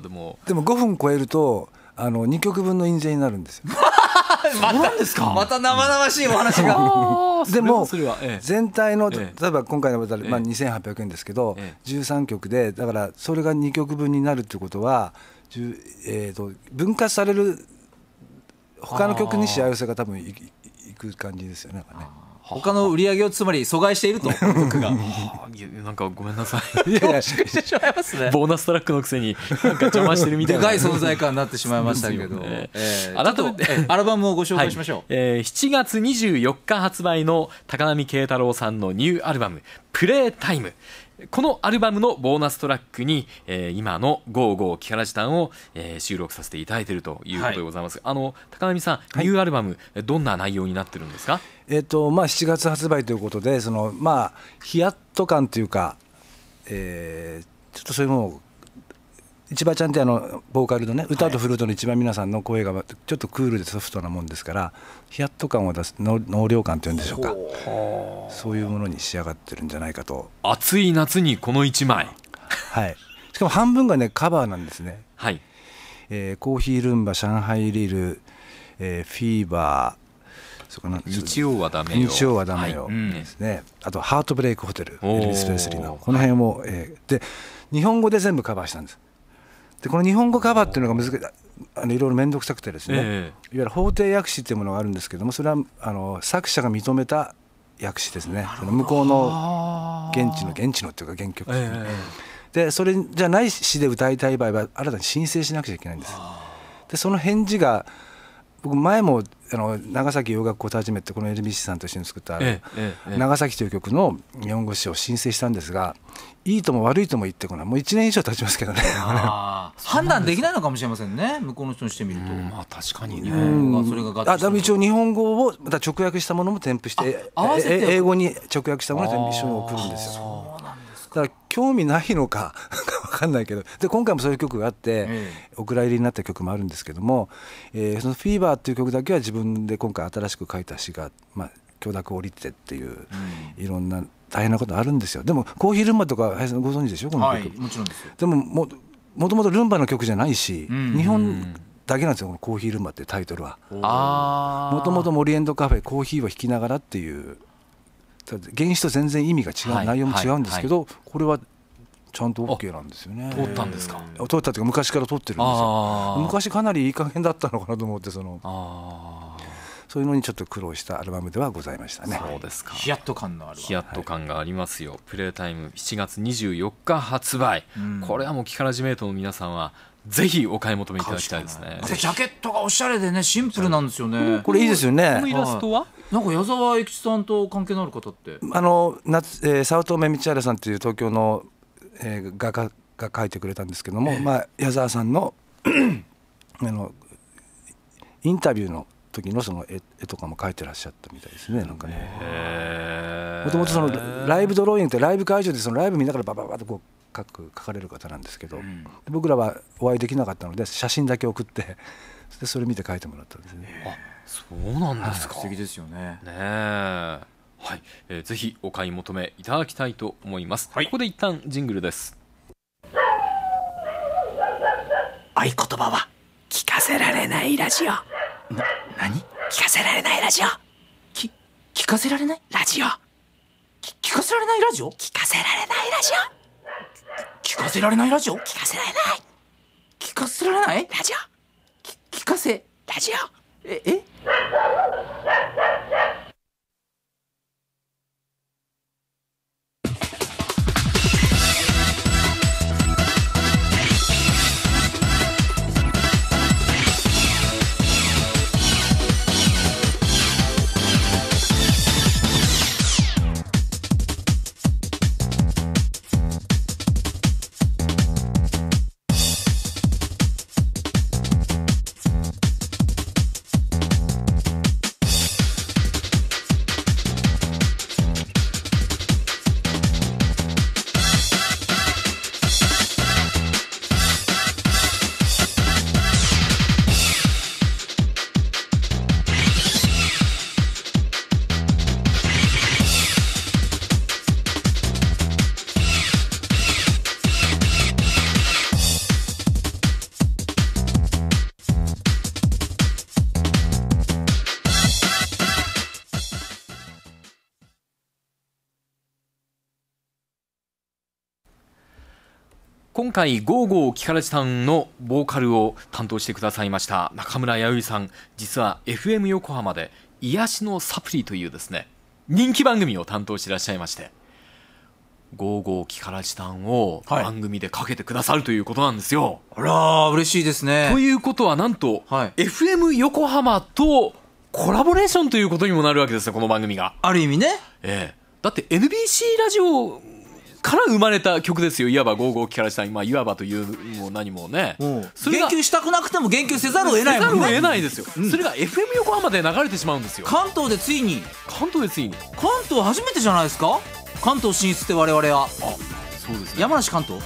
でもでも5分超えるとあの2曲分の印税になるんですよ またですかまた生々しいお話がでも全体の例えば今回のままあ、2800円ですけど、13曲でだからそれが2曲分になるってことは、えと分割される他の曲にしわ寄せが多分いく感じですよね。ね他の売り上げをつまり阻害していると僕 がなんかごめんなさい いやいやしまいますねボーナストラックのくせになんか邪魔してるみたいなでかい存在感になってしまいましたけど、ねえー、改めてアルバムをご紹介しましょう、はい、えー、7月24日発売の高波慶太郎さんのニューアルバム「プレイタイム」このアルバムのボーナストラックに、えー、今の「GOGO 木原時短を」えー、収録させていただいているということでございます、はい、あの高波さん、はい、ニューアルバムどんな内容になってるんですか、えーとまあ、7月発売ということでその、まあ、ヒヤッと感というか、えー、ちょっとそういうものを千葉ちゃんってあのボーカルのね歌とフルートの一番皆さんの声がちょっとクールでソフトなもんですからヒヤッと感を出す納涼感というんでしょうかそういうものに仕上がってるんじゃないかと暑い夏にこの1枚はいしかも半分がねカバーなんですねはい、えー、コーヒールンバ上海リル、えー、フィーバーそこな日曜はダメよ日曜はダメよ、はいうん、ですねあと「ハートブレイクホテル」エリス・ペンスリーのこの辺も、えー、で日本語で全部カバーしたんですでこの日本語カバーっていうのが難しいあのいろいろ面倒くさくてですね、ええ、いわゆる法廷訳詞っていうものがあるんですけどもそれはあの作者が認めた訳詞ですねその向こうの現地の現地のっていうか原曲、え、でそれじゃない詞で歌いたい場合は新たに申請しなくちゃいけないんですでその返事が僕前もあの長崎洋楽校始めてこの LBC さんと一緒に作った、長崎という曲の日本語詞を申請したんですがいいとも悪いとも言ってこないもう1年以上経ちますけどね 判断できないのかもしれませんね向こうの人にしてみるとまあ確かにねそれがあでも一応日本語をまた直訳したものも添付して英語に直訳したものと一緒に送るんですよだから興味ないのか分 かんないけどで今回もそういう曲があって、お蔵入りになった曲もあるんですけども、えー、その「フィーバー」っていう曲だけは自分で今回新しく書いた詩が「まあ、許諾降りて」っていう、うん、いろんな大変なことあるんですよでも「コーヒールンバ」とか林さんご存知でしょこの曲、はい、もちろんですでもももともとルンバの曲じゃないし、うん、日本だけなんですよ「コーヒールンバ」っていうタイトルは。もともと「森エンドカフェコーヒーを弾きながら」っていう原子と全然意味が違う、はい、内容も違うんですけど、これはちゃんと OK なんですよね通ったんですか通ったというか昔から通ってるんですよ昔かなりいい加減だったのかなと思ってそのそういうのにちょっと苦労したアルバムではございましたねそうですかヒヤッと感のあるヒヤッと感がありますよ、はい、プレイタイム7月24日発売、うん、これはもうキカラジメイトの皆さんはぜひお買い求めいただきたいですね。ジャケットがおしゃれでね、シンプルなんですよね。これいいですよね。このイラストは、なんか矢沢永吉さんと関係のある方ってあの夏、えー、早乙女道原さんという東京の、えー、画家が書いてくれたんですけども、えー、まあ、矢沢さんの あのインタビューの時のその絵絵とかも描いてらっしゃったみたいですねなんかねもともとそのライブドローイングってライブ会場でそのライブ見ながらバババッとこう描く描かれる方なんですけど、うん、僕らはお会いできなかったので写真だけ送って でそれ見て描いてもらったんですねあそうなんですか、素敵ですよねねはい、えー、ぜひお買い求めいただきたいと思います、はい、ここで一旦ジングルです合言葉は聞かせられないラジオ何聞かせられないラジオき聞かせられないラジオ聞かせられないラジオ聞かせられないラジオ聞かせられないラジオ聞かせられない聞かせられないラジオ聞かせラジオええ前回ゴーゴーキカラジさんのボーカルを担当してくださいました中村弥生さん実は FM 横浜で癒しのサプリというですね人気番組を担当していらっしゃいましてゴーゴーキカラジさんを番組でかけてくださるということなんですよ、はい、あら嬉しいですねということはなんと、はい、FM 横浜とコラボレーションということにもなるわけですねこの番組がある意味ねええだって NBC ラジオから生まれた曲ですよいわば55聞かれした今いわばというも何もね言及したくなくても言及せざるを得ないもんね得ないですよ、うん、それが FM 横浜で流れてしまうんですよ関東でついに関東でついに関東初めてじゃないですか関東進出って我々はあそうです、ね、山梨関東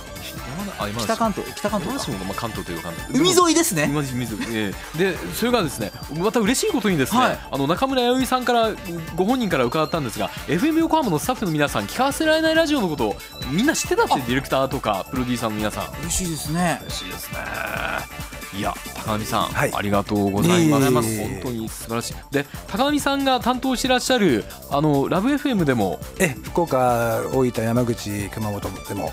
あ今北関東北関東もまあ関東というか海沿いですね海沿い、えー、でそれがですねまた嬉しいことにですね、はい、あの中村弥生さんからご本人から伺ったんですが FM 横浜のスタッフの皆さん聞かせられないラジオのことみんな知ってたってディレクターとかプロデューサーの皆さん嬉しいですね嬉しいですねいや高上さん、はい、ありがとうございます、本当に素晴らしいで高上さんが担当していらっしゃるあのラブ FM でもえ福岡大分山口熊本でも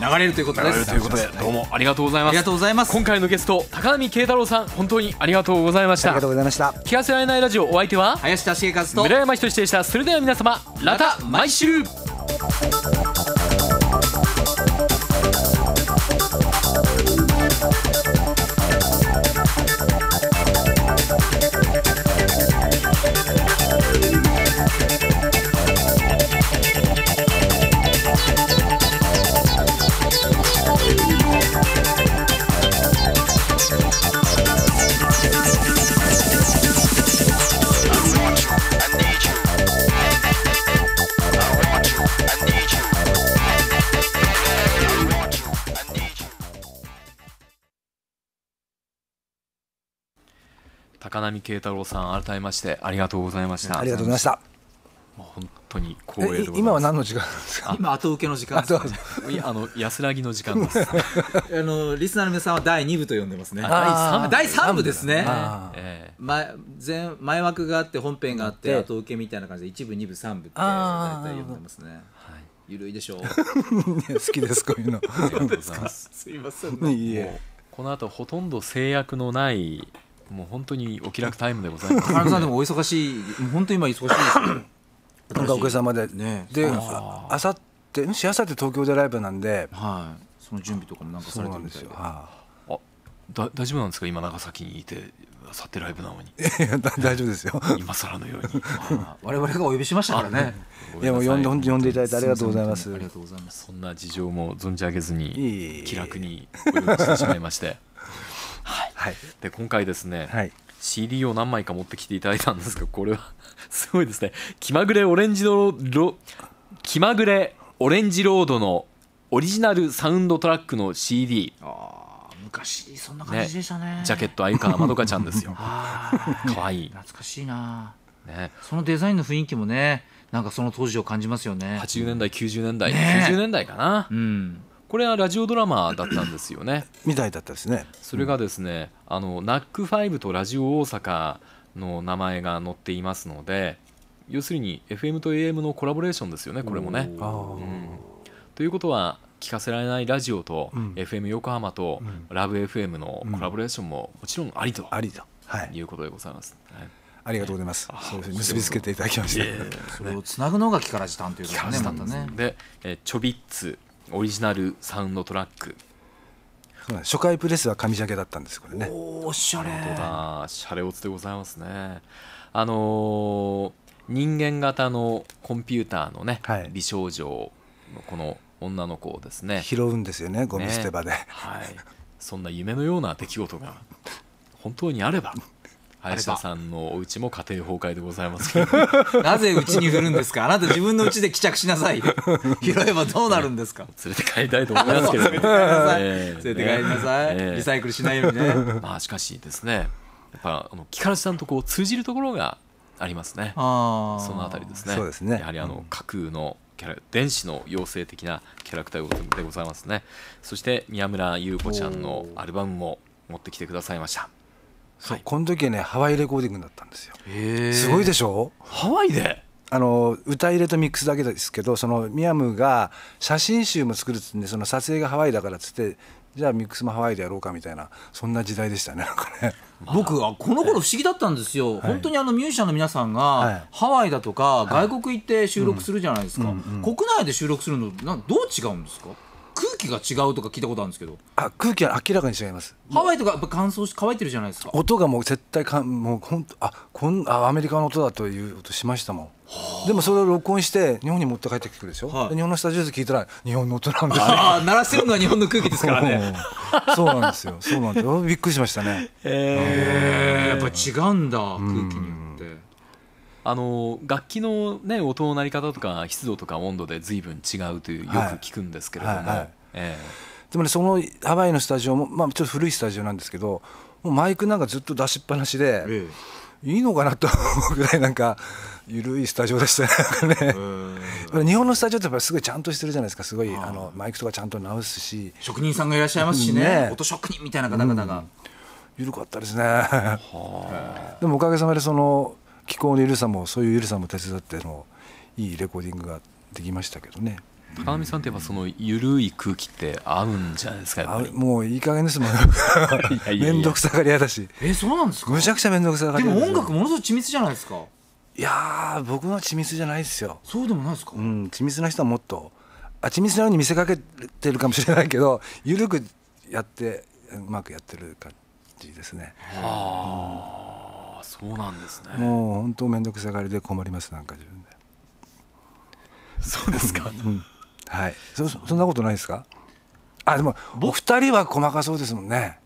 流れるということですということでどうもありがとうございますありがとうございます今回のゲスト高波慶太郎さん本当にありがとうございましたありがとうございました聞かせられないラジオお相手は林田茂和と村山仁でしたそれでは皆様また毎週高波慶太郎さん改めましてありがとうございましたありがとうございました本当に光栄で今は何の時間今後受けの時間、ね、あの安らぎの時間です あのリスナーの皆さんは第二部と呼んでますね第三部ですね、えー、前前前枠があって本編があって後受けみたいな感じで一部二部三部って呼んでますねゆる、い、でしょう 好きですこういうのすいません、ね、いいえこの後ほとんど制約のないもう本当にお気楽タイムでございます。原さんでもお忙しい、本当に今忙しいですなんかおかげさまで。ね、で、あさって、しあさって東京でライブなんで、はい、その準備とかもなんかされてるんですよ。あ、だ大丈夫なんですか今長崎にいて。さてライブなのに大丈夫ですよ 今更のように 我々がお呼びしましたからねいやもう呼んで呼んでいただいてありがとうございますありがとうございますそんな事情も存じ上げずに気楽にお呼びしてしまいましてはい、はい、で今回ですね、はい、CD を何枚か持ってきていただいたんですがこれは すごいですね気まぐれオレンジのロ気まぐれオレンジロードのオリジナルサウンドトラックの CD あ昔そんな感じでしたね、ね、ジャケットあ相川まどかちゃんですよ 可愛い懐かしいな、ね、そのデザインの雰囲気もねなんかその当時を感じますよね80年代90年代、ね、90年代かな、うん、これはラジオドラマだったんですよね。みたいだったですね。それがですね、あのナックファイブとラジオ大阪の名前が載っていますので、要するに FM と AM のコラボレーションですよね、これもね。うん、ということは聞かせられないラジオと、うん、FM 横浜と、うん、ラブ FM のコラボレーションももちろんありと、ありと、はい、いうことでございます。はいありがとうございます。そうです結びつけていただきました。それをつなぐのが木から時短ということね。まね。で、えー、ちょびっつ、オリジナルサウンドトラック初回プレスは紙ジャケだったんですこれねおしゃれだシャレオツでございますねあのー、人間型のコンピューターのね、はい、美少女のこの女の子をですね拾うんですよねゴミ捨て場で、ね、はい、そんな夢のような出来事が本当にあれば林田さんのお家も家庭崩壊でございますけど なぜうちに振るんですかあなた自分のうちで帰着しなさい 拾えばどうなるんですか、ね、連れて帰りたいと思いますけど 連れて帰りなさい、連れて帰りなさい、リサイクルしないようにねまあしかしですねやっぱあの木原さんとこう通じるところがありますねそのあたりですねそうですねやはりあの架空のキャラ電子の妖精的なキャラクターでございますねそして宮村優子ちゃんのアルバムも持ってきてくださいましたそうこの時はねハワイレコーディングだったんですよすごいでしょハワイであの歌入れとミックスだけですけどそのミヤムが写真集も作るっつってその撮影がハワイだからっつってじゃあミックスもハワイでやろうかみたいなそんな時代でしたねなんかね 僕はこの頃不思議だったんですよ、はい、本当にあのミュージシャンの皆さんが、ハワイだとか外国行って収録するじゃないですか、はいうんうんうん、国内で収録するのどう違うんですか気が違うとか聞いたことあるんですけどあ空気は明らかに違いますハワイとかやっぱ乾燥し乾いてるじゃないですか音がもう絶対かもうほんあこんあアメリカの音だという音しましたもんでもそれを録音して日本に持って帰ってくるでしょ、はい、日本のスタジオで聞いたら日本の音なんですねああ鳴らせるのは日本の空気ですからね そうなんですよそうなんですよびっくりしましたねへえやっぱ違うんだ空気によってあの楽器の、ね、音の鳴り方とか湿度とか温度で随分違うというよく聞くんですけれども、はいはいはいえー、でもねそのハワイのスタジオも、まあ、ちょっと古いスタジオなんですけどもうマイクなんかずっと出しっぱなしで、えー、いいのかなと思うぐらいなんか緩いスタジオでしたね日本のスタジオってやっぱすごいちゃんとしてるじゃないですかすごいあのマイクとかちゃんと直すし職人さんがいらっしゃいますしね、ね、音職人みたいな方々が、うん、緩かったですねでもおかげさまでその気候の緩さもそういう緩さも手伝ってのいいレコーディングができましたけどね高波さんってやっぱその緩い空気って合うんじゃないですかやっぱりもういい加減ですもん いやい面倒くさがり屋だしえそうなんですかむちゃくちゃ面倒くさがり屋も音楽ものすごい緻密じゃないですかいやー僕は緻密じゃないですよそうでもないですか、うん緻密な人はもっとあ緻密なように見せかけてるかもしれないけど緩くやってうまくやってる感じですねああそうなんですねもう本当面倒くさがりで困りますなんか自分でそうですか、うんはいそそんなことないですかあでもお二人は細かそうですもんね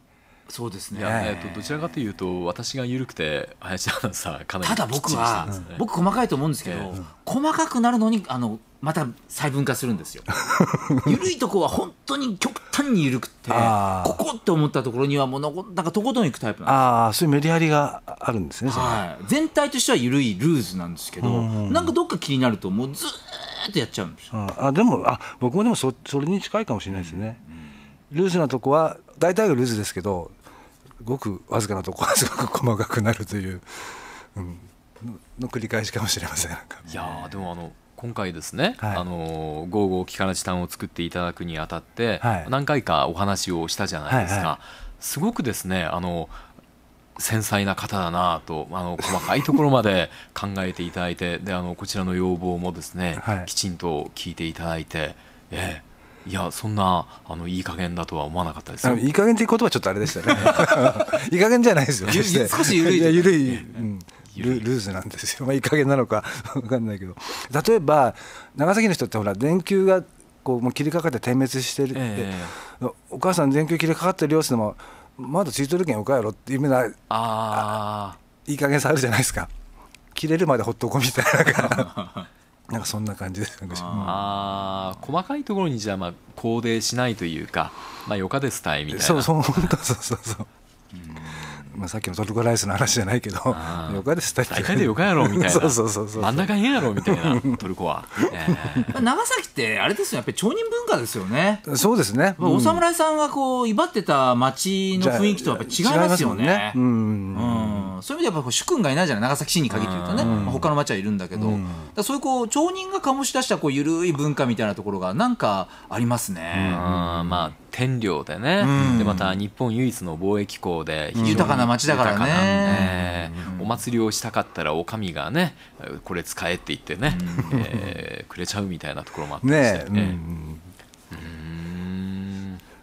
そうですね、えー、とどちらかというと私が緩くて林アナウンサーかなりただ僕は、ね、僕細かいと思うんですけど、えー、細かくなるのにあのまた細分化するんですよ 緩いとこは本当に極端に緩くてここって思ったところにはもうなんかとことんいくタイプなんですああそういうメリハリがあるんですねはい全体としては緩いルーズなんですけど、うん、なんかどっか気になるともうずっーっやっちゃうんですよ、あでもあ僕もでもそそれに近いかもしれないですね、うんうん、ルーズなとこは大体がルーズですけどごくわずかなとこはすごく細かくなるという、うん、の繰り返しかもしれませんいやでもあの今回ですね、はい、あのゴーゴーキカラチタンを作っていただくにあたって、はい、何回かお話をしたじゃないですか、はいはい、すごくですねあの繊細な方だなとあの細かいところまで考えていただいてであのこちらの要望もですね、はい、きちんと聞いていただいて、えいやそんなあのいい加減だとは思わなかったですいい加減っていう言葉ちょっとあれでしたね いい加減じゃないですよ少し緩いい緩い、うんルルーズなんですよ、まあ、いい加減なのか分 かんないけど例えば長崎の人ってほら電球がこうもう切りかかって点滅してるって、えー、お母さん電球切りかかってるよって言ってもまだついてるけんよかやろって意味ないあいい加減さあるじゃないですか切れるまでほっとこうみたいな なんかそんな感じですあ、うん、細かいところにじゃあまあ肯定しないというかまあよかですたいみたいなそうそう本当そうそうそう、うんまあ、さっきのトルコライスの話じゃないけど「よかです」って大会でよかやろみたいなそうそうそうそう真ん中へんやろみたいなトルコは、えー、長崎ってあれですよやっぱり町人文化ですよねそうですね、うん、お侍さんがこう威張ってた町の雰囲気とはやっぱ違いますよね、ね、うん、うんそういう意味でぱ主君がいないじゃない長崎市に限って言うとね、うんまあ、他の町はいるんだけど、うん、そういうこう町人が醸し出したこう緩い文化みたいなところがなんかありますね。まあ天領でね、でまた日本唯一の貿易港で豊かな町だからね、お祭りをしたかったらお上がねこれ使えって言ってね、えー、くれちゃうみたいなところもあったりて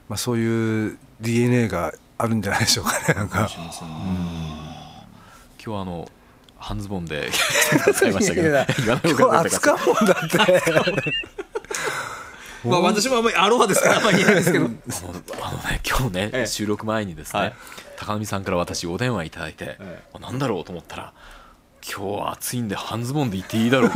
まあ、そういう DNA があるんじゃないでしょうかねなんか。うん今日あの半ズボンで来いましたけど今日暑かもんだってまあ私もあんまりアロハですからあんまり言えないですけどあのね今日ね、ええ、収録前にですね、はい、高見さんから私お電話いただいて、ええ、何だろうと思ったら今日は暑いんで半ズボンで行っていいだろう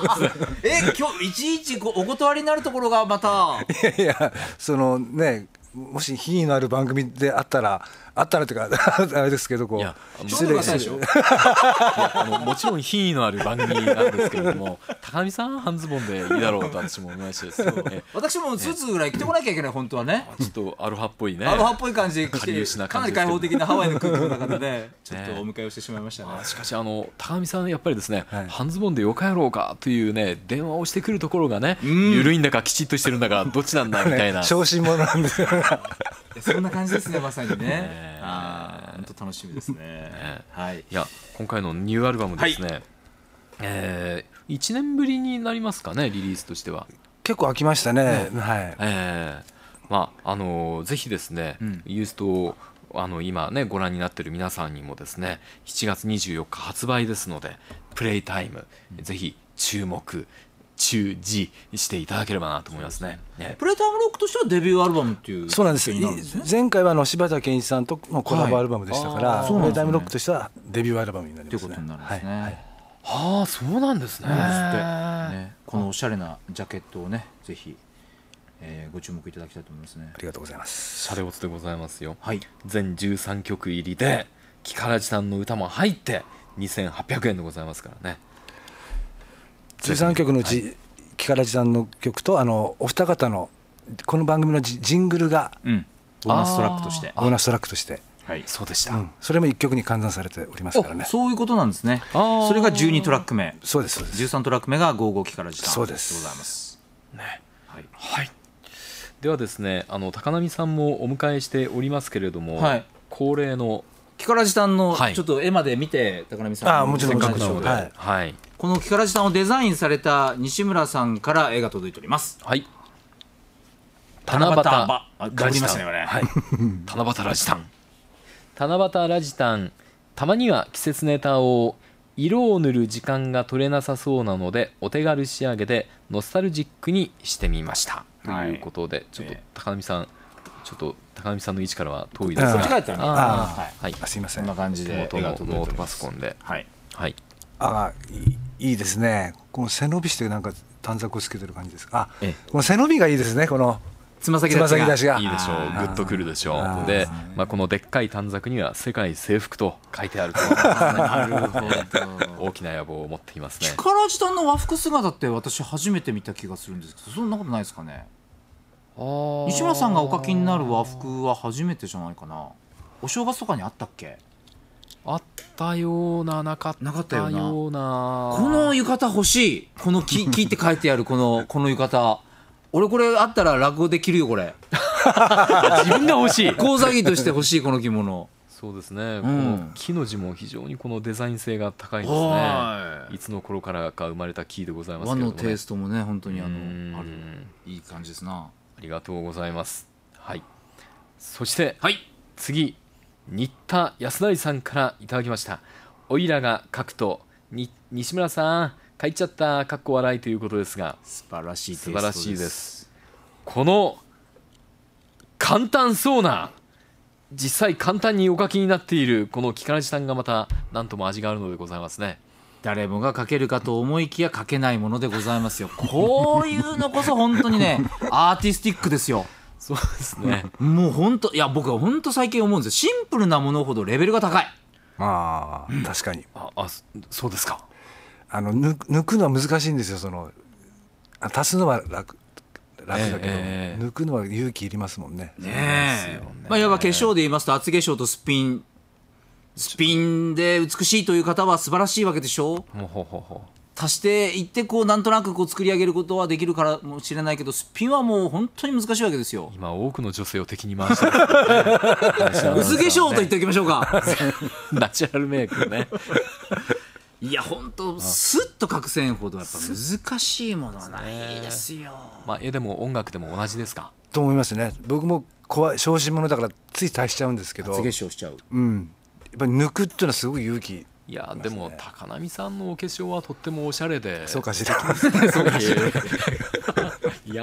え今日いちいちお断りになるところがまた いやいやそのねもし日になる番組であったらあったらとか あれですけどこう失礼し もちろん品位のある番組なんですけれども 高見さん半ズボンでいいだろうと私も思いました、ね、私もスーツぐらい着てこなきゃいけない本当はねちょっとアロハっぽいねアロハっぽい感じかなり開放的なハワイの空気の中でちょっとお迎えをしてしまいましたね、しかしあの高見さんやっぱりですね、半ズボンでよかやろうかというね電話をしてくるところがね緩いんだかきちっとしてるんだかどっちなんだみたいな小心者なんですよそんな感じですね、まさにね。本当楽しみですね。はい。いや、今回のニューアルバムですね。ええ一年ぶりになりますかね、リリースとしては。結構空きましたね。はい。ええまあ、あのぜひですね、うん、ユースト。あの今ねご覧になってる皆さんにもですね7月24日発売ですのでプレイタイム、ぜひ注目注視していただければなと思いますね。ねプレタムロックとしてはデビューアルバムっていうそうなんです、よ。前回はあの柴田健一さんとのコラボアルバムでしたから、はい、ね、プレタムロックとしてはデビューアルバムになりますね。ということになるんですね。はいはいはあそうなんですね、ね、このおしゃれなジャケットをねぜひ、えー、ご注目いただきたいと思いますねありがとうございますシャレオツでございますよ、はい、全13曲入りで木からじさんの歌も入って2800円でございますからね13曲のうち、木からじさんの曲とあのお二方のこの番組のジングルが、うん、ボーナストラックとしてボーナストラックとしてはい、そうでした、うん、それも1曲に換算されておりますからねそういうことなんですねそれが12トラック目そうですそうです13トラック目が5五木から時短そうですございますねはい、はい、ではですねあの高波さんもお迎えしておりますけれども、はい、恒例の木からさんの、はい、ちょっと絵まで見て高波さんあもちろんはい、はい、この木からじさんをデザインされた西村さんから絵が届いておりますはい七夕ラジタン、ねはい、七夕ラジタン七夕ラジタンたまには季節ネタを色を塗る時間が取れなさそうなのでお手軽仕上げでノスタルジックにしてみました、はい、ということでちょっと高見さん、えー、ちょっと高見さんの位置からは遠いですが、ね、はい、はい、すいませんこんな感じで元のノートパソコンではい、はい、ああいいいいですねこの背伸びしてなんか短冊をつけてる感じですあこの背伸びがいいですねこのつま先出しがいいでしょうグッとくるでしょうで、まあ、このでっかい短冊には「世界征服」と書いてあるとなるほど大きな野望を持っていますね力士さの和服姿って私初めて見た気がするんですけどそんなことないですかね西村さんがお書きになる和服は初めてじゃないかなお正月とかにあったっけあったようななかったようなこの浴衣欲しいこの木っ て書いてあるこのこの浴衣俺これあったら落語できるよこれ 自分が欲しい講座着として欲しいこの着物そうですね、うん、この木の字も非常にこのデザイン性が高いですねいつの頃からか生まれた木でございますけど、ね、和のテイストもね本当にあのあるいい感じですなありがとうございますはいそして、はい、次新田康成さんからいただきましたおいらが書くと西村さん書いちゃったかっこ笑いということですが素晴らしい素晴らしいですこの簡単そうな実際簡単にお書きになっているこの木からじさんがまた何とも味があるのでございますね誰もが書けるかと思いきや書けないものでございますよ こういうのこそ本当にねアーティスティックですよそうですね もう本当いや僕は本当最近思うんですよシンプルなものほどレベルが高いまあ確かに、ああそうですかあの抜抜くのは難しいんですよその足すのは楽楽だけど、えー、抜くのは勇気いりますもんね。ねえ、ねまあ、いわば化粧で言いますと厚化粧とスピンスピンで美しいという方は素晴らしいわけでしょう。ほほほ足していってこうなんとなくこう作り上げることはできるからもしれないけどスピンはもう本当に難しいわけですよ今多くの女性を敵に回してる、ね、薄化粧と言っておきましょうか ナチュラルメイクねいや本当スッと隠せんほどやっぱ難しいものはないですよ、まあ、絵でも音楽でも同じですかと思いますね僕も怖い小心者だからつい足しちゃうんですけど厚化粧しちゃううんやっぱり抜くっていうのはすごい勇気いやでも高波さんのお化粧はとってもおしゃれでそうかしらそうかしらい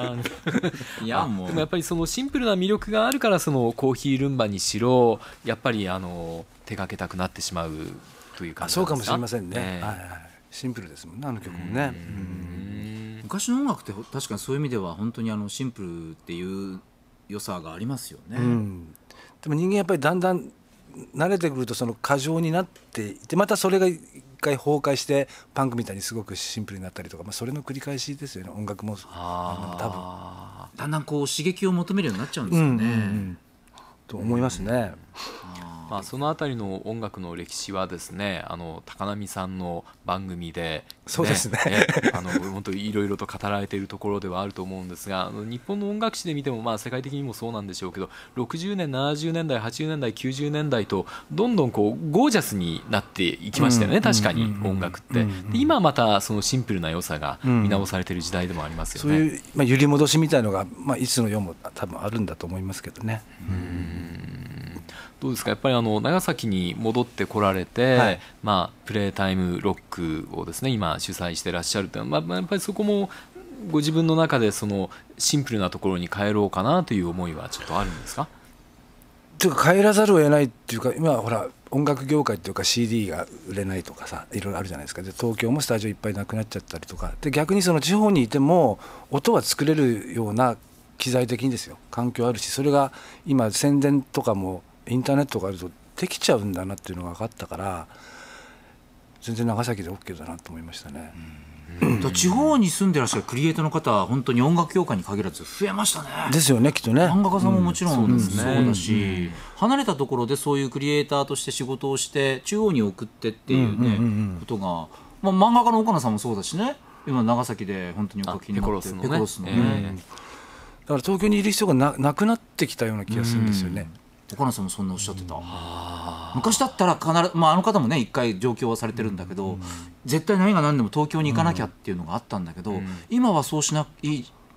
やんもでもやっぱりそのシンプルな魅力があるからそのコーヒールンバにしろやっぱりあの手がけたくなってしまうというかそうかもしれませんね、はい、はい、シンプルですもんねあの曲もね昔の音楽って確かにそういう意味では本当にあのシンプルっていう良さがありますよね、うん、でも人間やっぱりだんだん慣れてくるとその過剰になっていてまたそれが一回崩壊してパンクみたいにすごくシンプルになったりとか、まあ、それの繰り返しですよね音楽も多分だんだんこう刺激を求めるようになっちゃうんですよね。うんうんうん、と思いますね。うんまあ、そのあたりの音楽の歴史はですねあの高波さんの番組で、ね、そうですねあの本当いろいろと語られているところではあると思うんですがあの日本の音楽史で見ても、まあ、世界的にもそうなんでしょうけど60年70年代80年代90年代とどんどんこうゴージャスになっていきましたよね、うん、確かに音楽って、うん、今またそのシンプルな良さが見直されている時代でもありますよね、うん、そういう、まあ、揺り戻しみたいのが、まあ、いつの世も多分あるんだと思いますけどね。うんどうですかやっぱりあの長崎に戻ってこられて、はい、まあ、プレータイムロックをですね今主催してらっしゃるというのは、まあ、やっぱりそこもご自分の中でそのシンプルなところに帰ろうかなという思いはちょっとあるんですかというか帰らざるを得ないっていうか今ほら音楽業界っていうか CD が売れないとかさいろいろあるじゃないですかで東京もスタジオいっぱいなくなっちゃったりとかで逆にその地方にいても音は作れるような機材的にですよ環境あるしそれが今宣伝とかもインターネットがあるとできちゃうんだなっていうのが分かったから全然長崎で OK だなと思いましたね。地方に住んでらっしゃるクリエイターの方は本当に音楽業界に限らず増えましたね。ですよねきっとね。漫画家さんももちろん、うん、そうだし、うん、離れたところでそういうクリエイターとして仕事をして中央に送ってっていうね、ことが、まあ、漫画家の岡野さんもそうだしね今長崎で本当にお書きになってペコロスのね。だから東京にいる必要がなくなってきたような気がするんですよね。岡野さんもそんなおっしゃってた、うん、昔だったら必ず、まあ、あの方もね一回上京はされてるんだけど、うん、絶対何が何でも東京に行かなきゃっていうのがあったんだけど、うん、今はそうしなく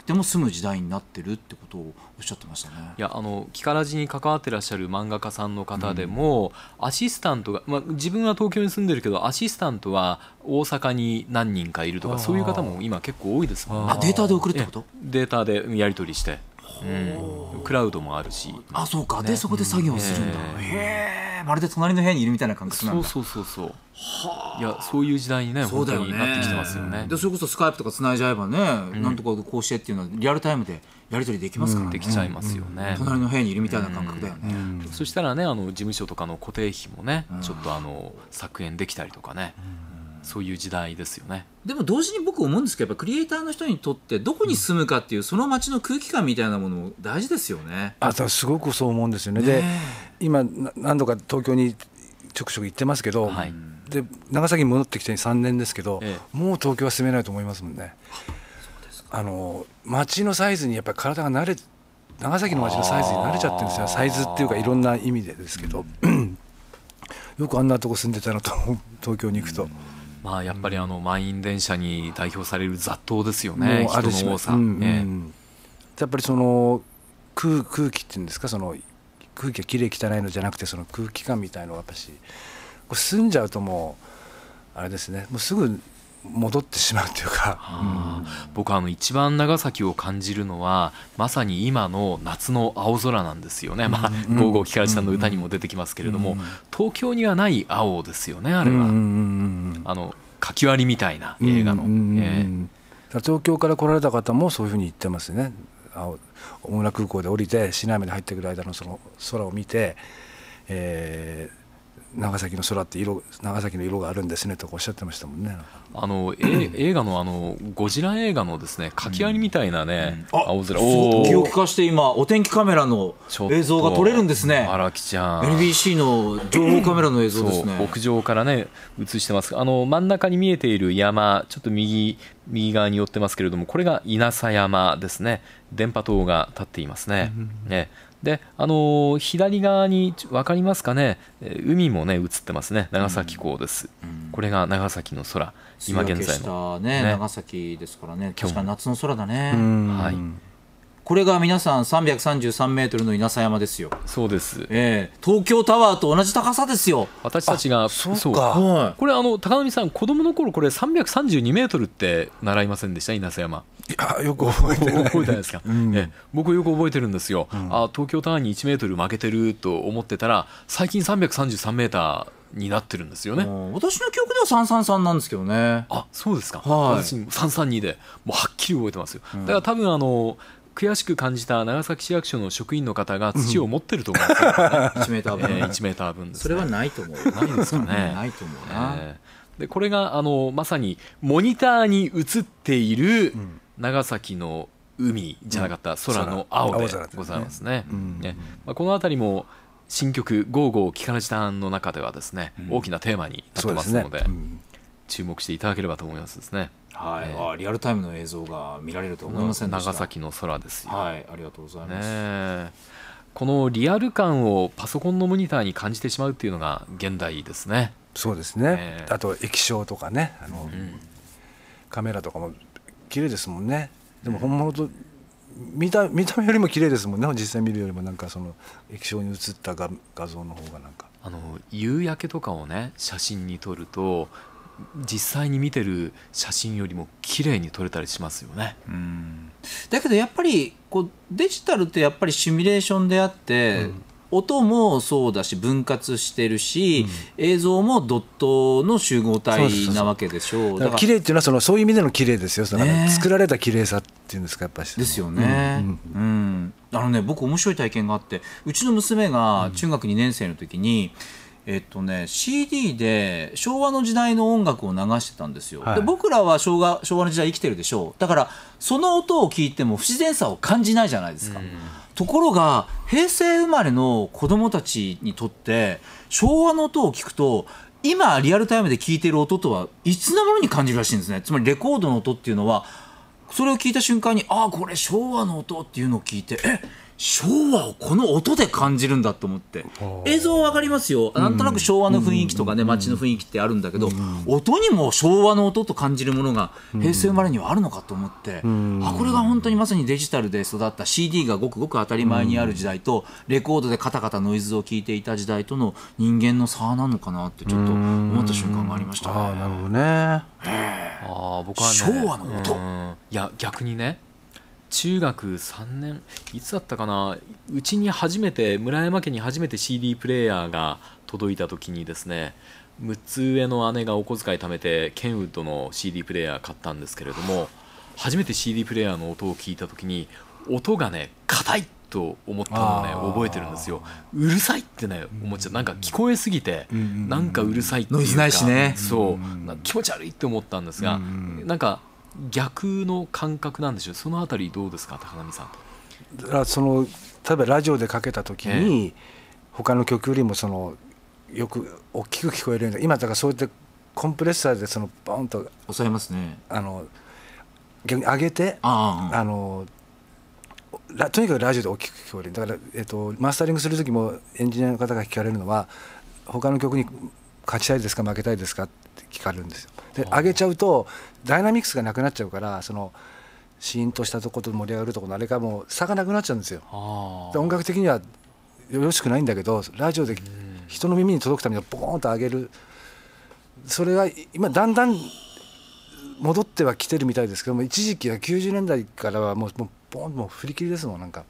ても住む時代になってるってことをおっしゃってましたねいやあの木更津に関わってらっしゃる漫画家さんの方でも、アシスタントが、まあ、自分は東京に住んでるけどアシスタントは大阪に何人かいるとかそういう方も今結構多いですもん、ね、あデータで送るってことデータでやり取りして。うん、クラウドもあるしあそうか、ね、でそこで作業するんだ、うん、へえまるで隣の部屋にいるみたいな感覚なんだそうそうそうそういやそういう時代にねそうだよなってきてますよねでそれこそスカイプとかつないじゃえばね、うん、なんとかこうしてっていうのはリアルタイムでやり取りできますからね、できちゃいますよね、隣の部屋にいるみたいな感覚だよね、そしたらねあの事務所とかの固定費もね、ちょっとあの削減できたりとかね、そういう時代ですよねでも同時に僕思うんですけどやっぱクリエイターの人にとってどこに住むかっていう、その街の空気感みたいなものも大事ですよね。あすごくそう思うんですよね。ねで今何度か東京にちょくちょく行ってますけど、はい、で長崎に戻ってきて3年ですけど、ええ、もう東京は住めないと思いますもんね。あの街のサイズにやっぱり体が慣れ長崎の街のサイズに慣れちゃってるんですよサイズっていうかいろんな意味でですけど、うん、よくあんなとこ住んでたなと東京に行くと。うんまあ、やっぱりあの満員電車に代表される雑踏ですよね、ある人の多さ、うんうんええ、やっぱりその空空気っていうんですかその空気がきれい汚いのじゃなくてその空気感みたいのがやっぱしこう住んじゃうともうあれですねもうすぐ戻ってしまうというか、はあ、僕あの一番長崎を感じるのはまさに今の夏の青空なんですよね、まあ、うん、さんの歌にも出てきますけれども、うん、東京にはない青ですよねあれは、うん、あのかき割りみたいな映画の、えー、東京から来られた方もそういうふうに言ってますね大村空港で降りて市内まで入ってくる間のその空を見て、えー長崎の空って色長崎の色があるんですねとおっしゃってましたもんねあの、映画のあのゴジラ映画のですね書き割りみたいなね、うん、青空を記憶化して今お天気カメラの映像が撮れるんですね荒木ちゃん NBC の情報カメラの映像ですね屋上からね映してますあの真ん中に見えている山ちょっと右右側に寄ってますけれどもこれが稲佐山ですね電波塔が立っていますね、うん、ねで、あの左側に分かりますかね、海もね映ってますね、長崎港です、うんうん、これが長崎の空、今現在の、ね、長崎ですからね、今日確か夏の空だね。はいこれが皆さん333メートルの稲佐山ですよ。そうです。ええー、東京タワーと同じ高さですよ。私たちがそうか、はい、これあの高波さん子供の頃これ332メートルって習いませんでした稲佐山。いやよく覚えてない覚えてないですか、うん、え僕よく覚えてるんですよ、うん、あ東京タワーに1メートル負けてると思ってたら最近333メーターになってるんですよね。私の記憶では三三三なんですけどね。あ、そうですか。はい、私三三二で、もうはっきり覚えてますよ。だから多分あの、悔しく感じた長崎市役所の職員の方が土を持ってると思うんですよ、ね、1メーター分、えメーター分、ね、それはないと思うないですかねないと思うな、えー、でこれがあのまさにモニターに映っている長崎の海じゃなかった、うん、空の青でございますねねまあ、この辺りも新曲「ゴーゴー聞かれ時間の中ではですね、うん、大きなテーマになってますので注目していただければと思いますですね。はい、えー、リアルタイムの映像が見られると思いません長崎の空ですよ。はい、ありがとうございます。ね、このリアル感をパソコンのモニターに感じてしまうっていうのが現代ですね。そうですね。えー、あと液晶とかね、あの、うん、カメラとかも綺麗ですもんね。でも本物と、見た見た目よりも綺麗ですもんね。実際見るよりもなんかその液晶に映った画画像の方がなんか。あの夕焼けとかをね写真に撮ると実際に見てる写真よりも綺麗に撮れたりしますよね。うんだけどやっぱりこうデジタルってやっぱりシミュレーションであって、うん、音もそうだし分割してるし、うん、映像もドットの集合体なわけでしょうだから綺麗っていうのはそのそういう意味での綺麗ですよ、ね、作られた綺麗さっていうんですかやっぱりですよね、うん、うん、あのね僕面白い体験があってうちの娘が中学2年生の時に、うんえっとね、CD で昭和の時代の音楽を流してたんですよ、はい、で僕らは昭和昭和の時代生きてるでしょうだからその音を聞いても不自然さを感じないじゃないですか、ところが平成生まれの子供たちにとって昭和の音を聞くと今リアルタイムで聞いてる音とはいつのものに感じるらしいんですねつまりレコードの音っていうのはそれを聞いた瞬間にああこれ昭和の音っていうのを聞いてえ昭和をこの音で感じるんだと思って映像は分かりますよなんとなく昭和の雰囲気とかね、うん、街の雰囲気ってあるんだけど、うん、音にも昭和の音と感じるものが平成生まれにはあるのかと思って、うん、あこれが本当にまさにデジタルで育った CD がごくごく当たり前にある時代とレコードでカタカタノイズを聞いていた時代との人間の差なのかなってちょっと思った瞬間がありましたね。あなるほどねあ僕は、ね、昭和の音いや逆にね中学3年いつだったかなうちに初めて村山家に初めて CD プレーヤーが届いた時にですね6つ上の姉がお小遣い貯めてケンウッドの CD プレーヤー買ったんですけれども初めて CD プレーヤーの音を聞いた時に音がね硬いと思ったのね覚えてるんですようるさいってね思っちゃうなんか聞こえすぎて、うんうん、なんかうるさいっていうか、ね、そう気持ち悪いって思ったんですが、うんうん、なんか逆の感覚なんでしょうその辺りどうですか高波さんその例えばラジオでかけた時に、えー、他の曲よりもそのよく大きく聞こえるような今だからそうやってコンプレッサーでそのボンと抑えますねあの逆に上げてあ、うん、あのとにかくラジオで大きく聞こえるだから、えーと、とマスタリングする時もエンジニアの方が聞かれるのは他の曲に勝ちたいですか負けたいですかって聞かれるんですよ。で上げちゃうとダイナミクスがなくなっちゃうからそのシーンとしたとこと盛り上がるとこのあれがもう差がなくなっちゃうんですよ。で音楽的にはよろしくないんだけどラジオで人の耳に届くためにボーンと上げるそれは今だんだん戻っては来てるみたいですけども一時期は90年代からはもうもうボーンもう振り切りですもんなんか。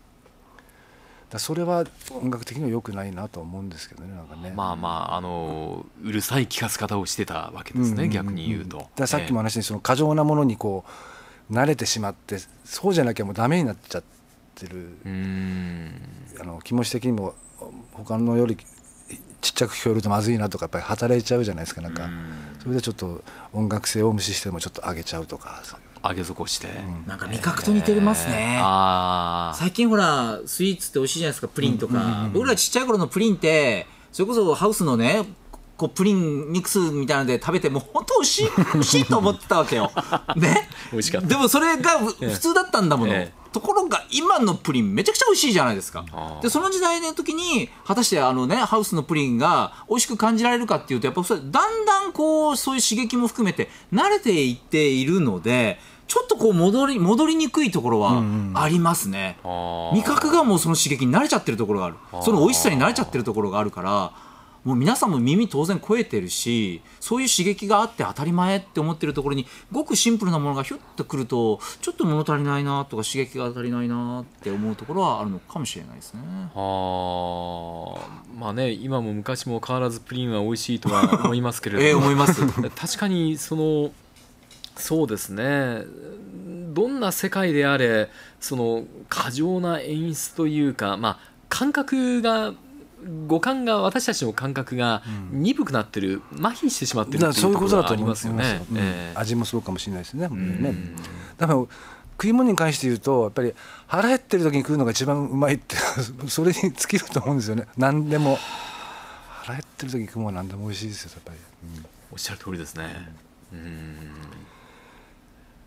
だそれは音楽的には良くないなと思うんですけどねなんかねまあまああのうるさい聞かせ方をしてたわけですね、逆に言うとださっきも話にその過剰なものにこう慣れてしまってそうじゃなきゃもうダメになっちゃってるあの気持ち的にも他のよりちっちゃく聞こえるとまずいなとかやっぱり働いちゃうじゃないですかなんかそれでちょっと音楽性を無視してもちょっと上げちゃうとかそういう。上げ底して、うん、なんか味覚と似てますね、えー、最近ほらスイーツって美味しいじゃないですかプリンとか、僕らちっちゃい頃のプリンってそれこそハウスのねこうプリンミックスみたいなので食べてもう本当美味しい 美味しいと思ってたわけよ、ね、美味しかったでもそれが普通だったんだもの、えー、ところが今のプリンめちゃくちゃ美味しいじゃないですかでその時代の時に果たしてあの、ね、ハウスのプリンが美味しく感じられるかっていうとやっぱそれだんだんこうそういう刺激も含めて慣れていっているのでちょっとこう戻り戻りにくいところはありますね、うんうん、味覚がもうその刺激に慣れちゃってるところがあるその美味しさに慣れちゃってるところがあるからもう皆さんも耳当然肥えてるしそういう刺激があって当たり前って思ってるところにごくシンプルなものがひょっとくるとちょっと物足りないなとか刺激が足りないなって思うところはあるのかもしれないですね。はまあね今も昔も変わらずプリンは美味しいとは思いますけれども、え思います 確かにそのそうですねどんな世界であれその過剰な演出というか、まあ、感覚が五感が私たちの感覚が鈍くなってる、うん、麻痺してしまってるっていうことだと思いますよね、味もそうかもしれないですね,、うん、ねだから食い物に関して言うとやっぱり腹減ってる時に食うのが一番うまいって それに尽きると思うんですよね何でも腹減ってる時に食うもの何でも美味しいですよやっぱり、うん、おっしゃる通りですねうん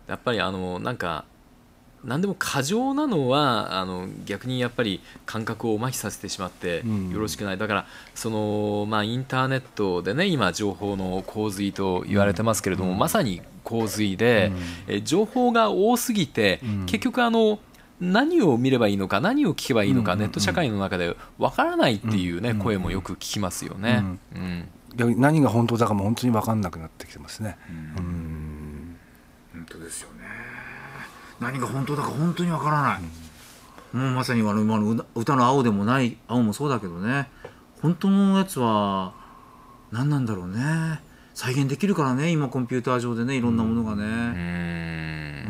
やっぱりあのなんか何でも過剰なのはあの逆にやっぱり感覚を麻痺させてしまってよろしくない、うん、だからその、まあ、インターネットでね今情報の洪水と言われてますけれども、うん、まさに洪水で、うん、え情報が多すぎて、結局あの何を見ればいいのか何を聞けばいいのか、ネット社会の中で分からないっていうね、声もよく聞きますよね、うん、何が本当だかも本当に分かんなくなってきてますね。うん本当ですよね何が本当だか本当にわからない、うん、もうまさにあの今の歌の青でもない青もそうだけどね本当のやつは何なんだろうね再現できるからね今コンピューター上でねいろんなものがね、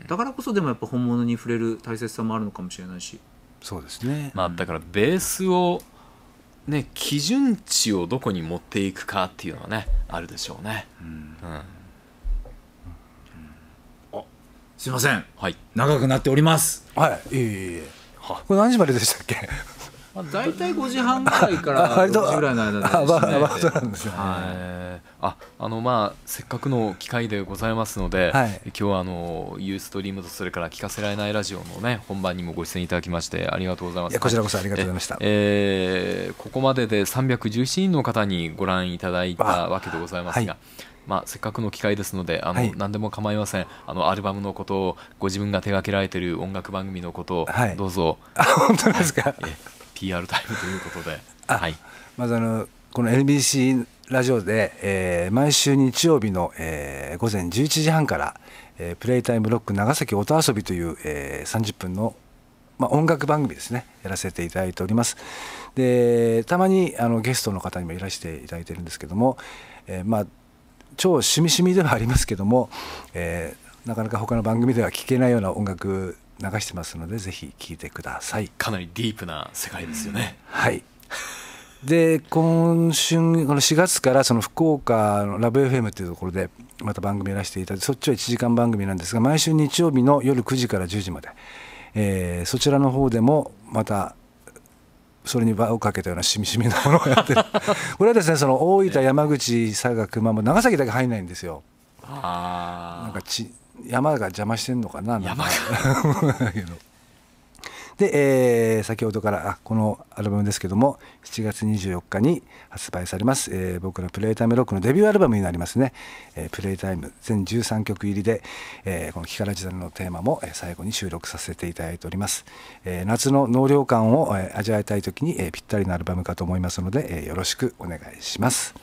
うん、だからこそでもやっぱ本物に触れる大切さもあるのかもしれないしそうですね、まあ、だからベースをね基準値をどこに持っていくかっていうのはねあるでしょうね。うん、うんすいません、はい、長くなっておりますはいいえいえはこれ何時まででしたっけまあ、大体5時半ぐらいから6 時ぐらいの間で、ね、はいああのまあせっかくの機会でございますので、はい、今日はあのユーストリームとそれから聞かせられないラジオのね本番にもご出演いただきましてありがとうございます。こちらこそありがとうございました。ええー、ここまでで317人の方にご覧いただいたわけでございますが。まあ、せっかくの機会ですのであの、はい、何でも構いませんあのアルバムのことをご自分が手掛けられている音楽番組のことを、はい、どうぞ本当ですか、はい、PR タイムということで、はい、まずあのこの NBC ラジオで、えー、毎週日曜日の、えー、午前11時半から、えー、プレイタイムロック長崎音遊びという、えー、30分の、まあ、音楽番組ですねやらせていただいておりますでたまにあのゲストの方にもいらしていただいてるんですけども、えー、まあ超しみしみではありますけども、えー、なかなか他の番組では聴けないような音楽流してますのでぜひ聴いてくださいかなりディープな世界ですよね、うん、はいで今春この4月からその福岡のラブ f m っていうところでまた番組やらせていただいてそっちは1時間番組なんですが毎週日曜日の夜9時から10時まで、えー、そちらの方でもまたそれに輪をかけたようなしみしみなものをやってる これはですねその大分山口佐賀熊本長崎だけ入んないんですよ。なんかち山が邪魔してんのかな山が で、えー、先ほどからこのアルバムですけども7月24日に発売されます、えー、僕のプレイタイムロックのデビューアルバムになりますね、えー、プレイタイム全13曲入りで、えー、この「キカラジタル」のテーマも最後に収録させていただいております、えー、夏の納涼感を味わいたい時に、えー、ぴったりのアルバムかと思いますので、えー、よろしくお願いします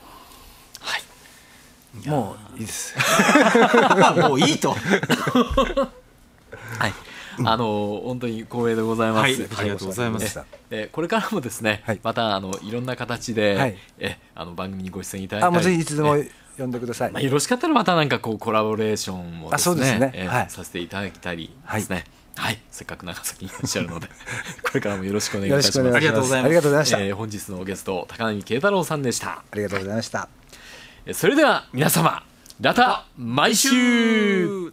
はいもういいです もういいと はいあの本当に光栄でございます、はい、ありがとうございますえこれからもですね、はい、またあのいろんな形で、はい、えあの番組にご出演いただいたりあぜひいつでも呼んでください、まあ、よろしかったらまたなんかこうコラボレーションをですね、ね、い、させていただきたりですね、はい、せっかく長崎にいらっしゃるので これからもよろしくお願いいたします。ありがとうございました。えー、本日のゲスト高波慶太郎さんでした。ありがとうございました。それでは皆様、ラた毎週。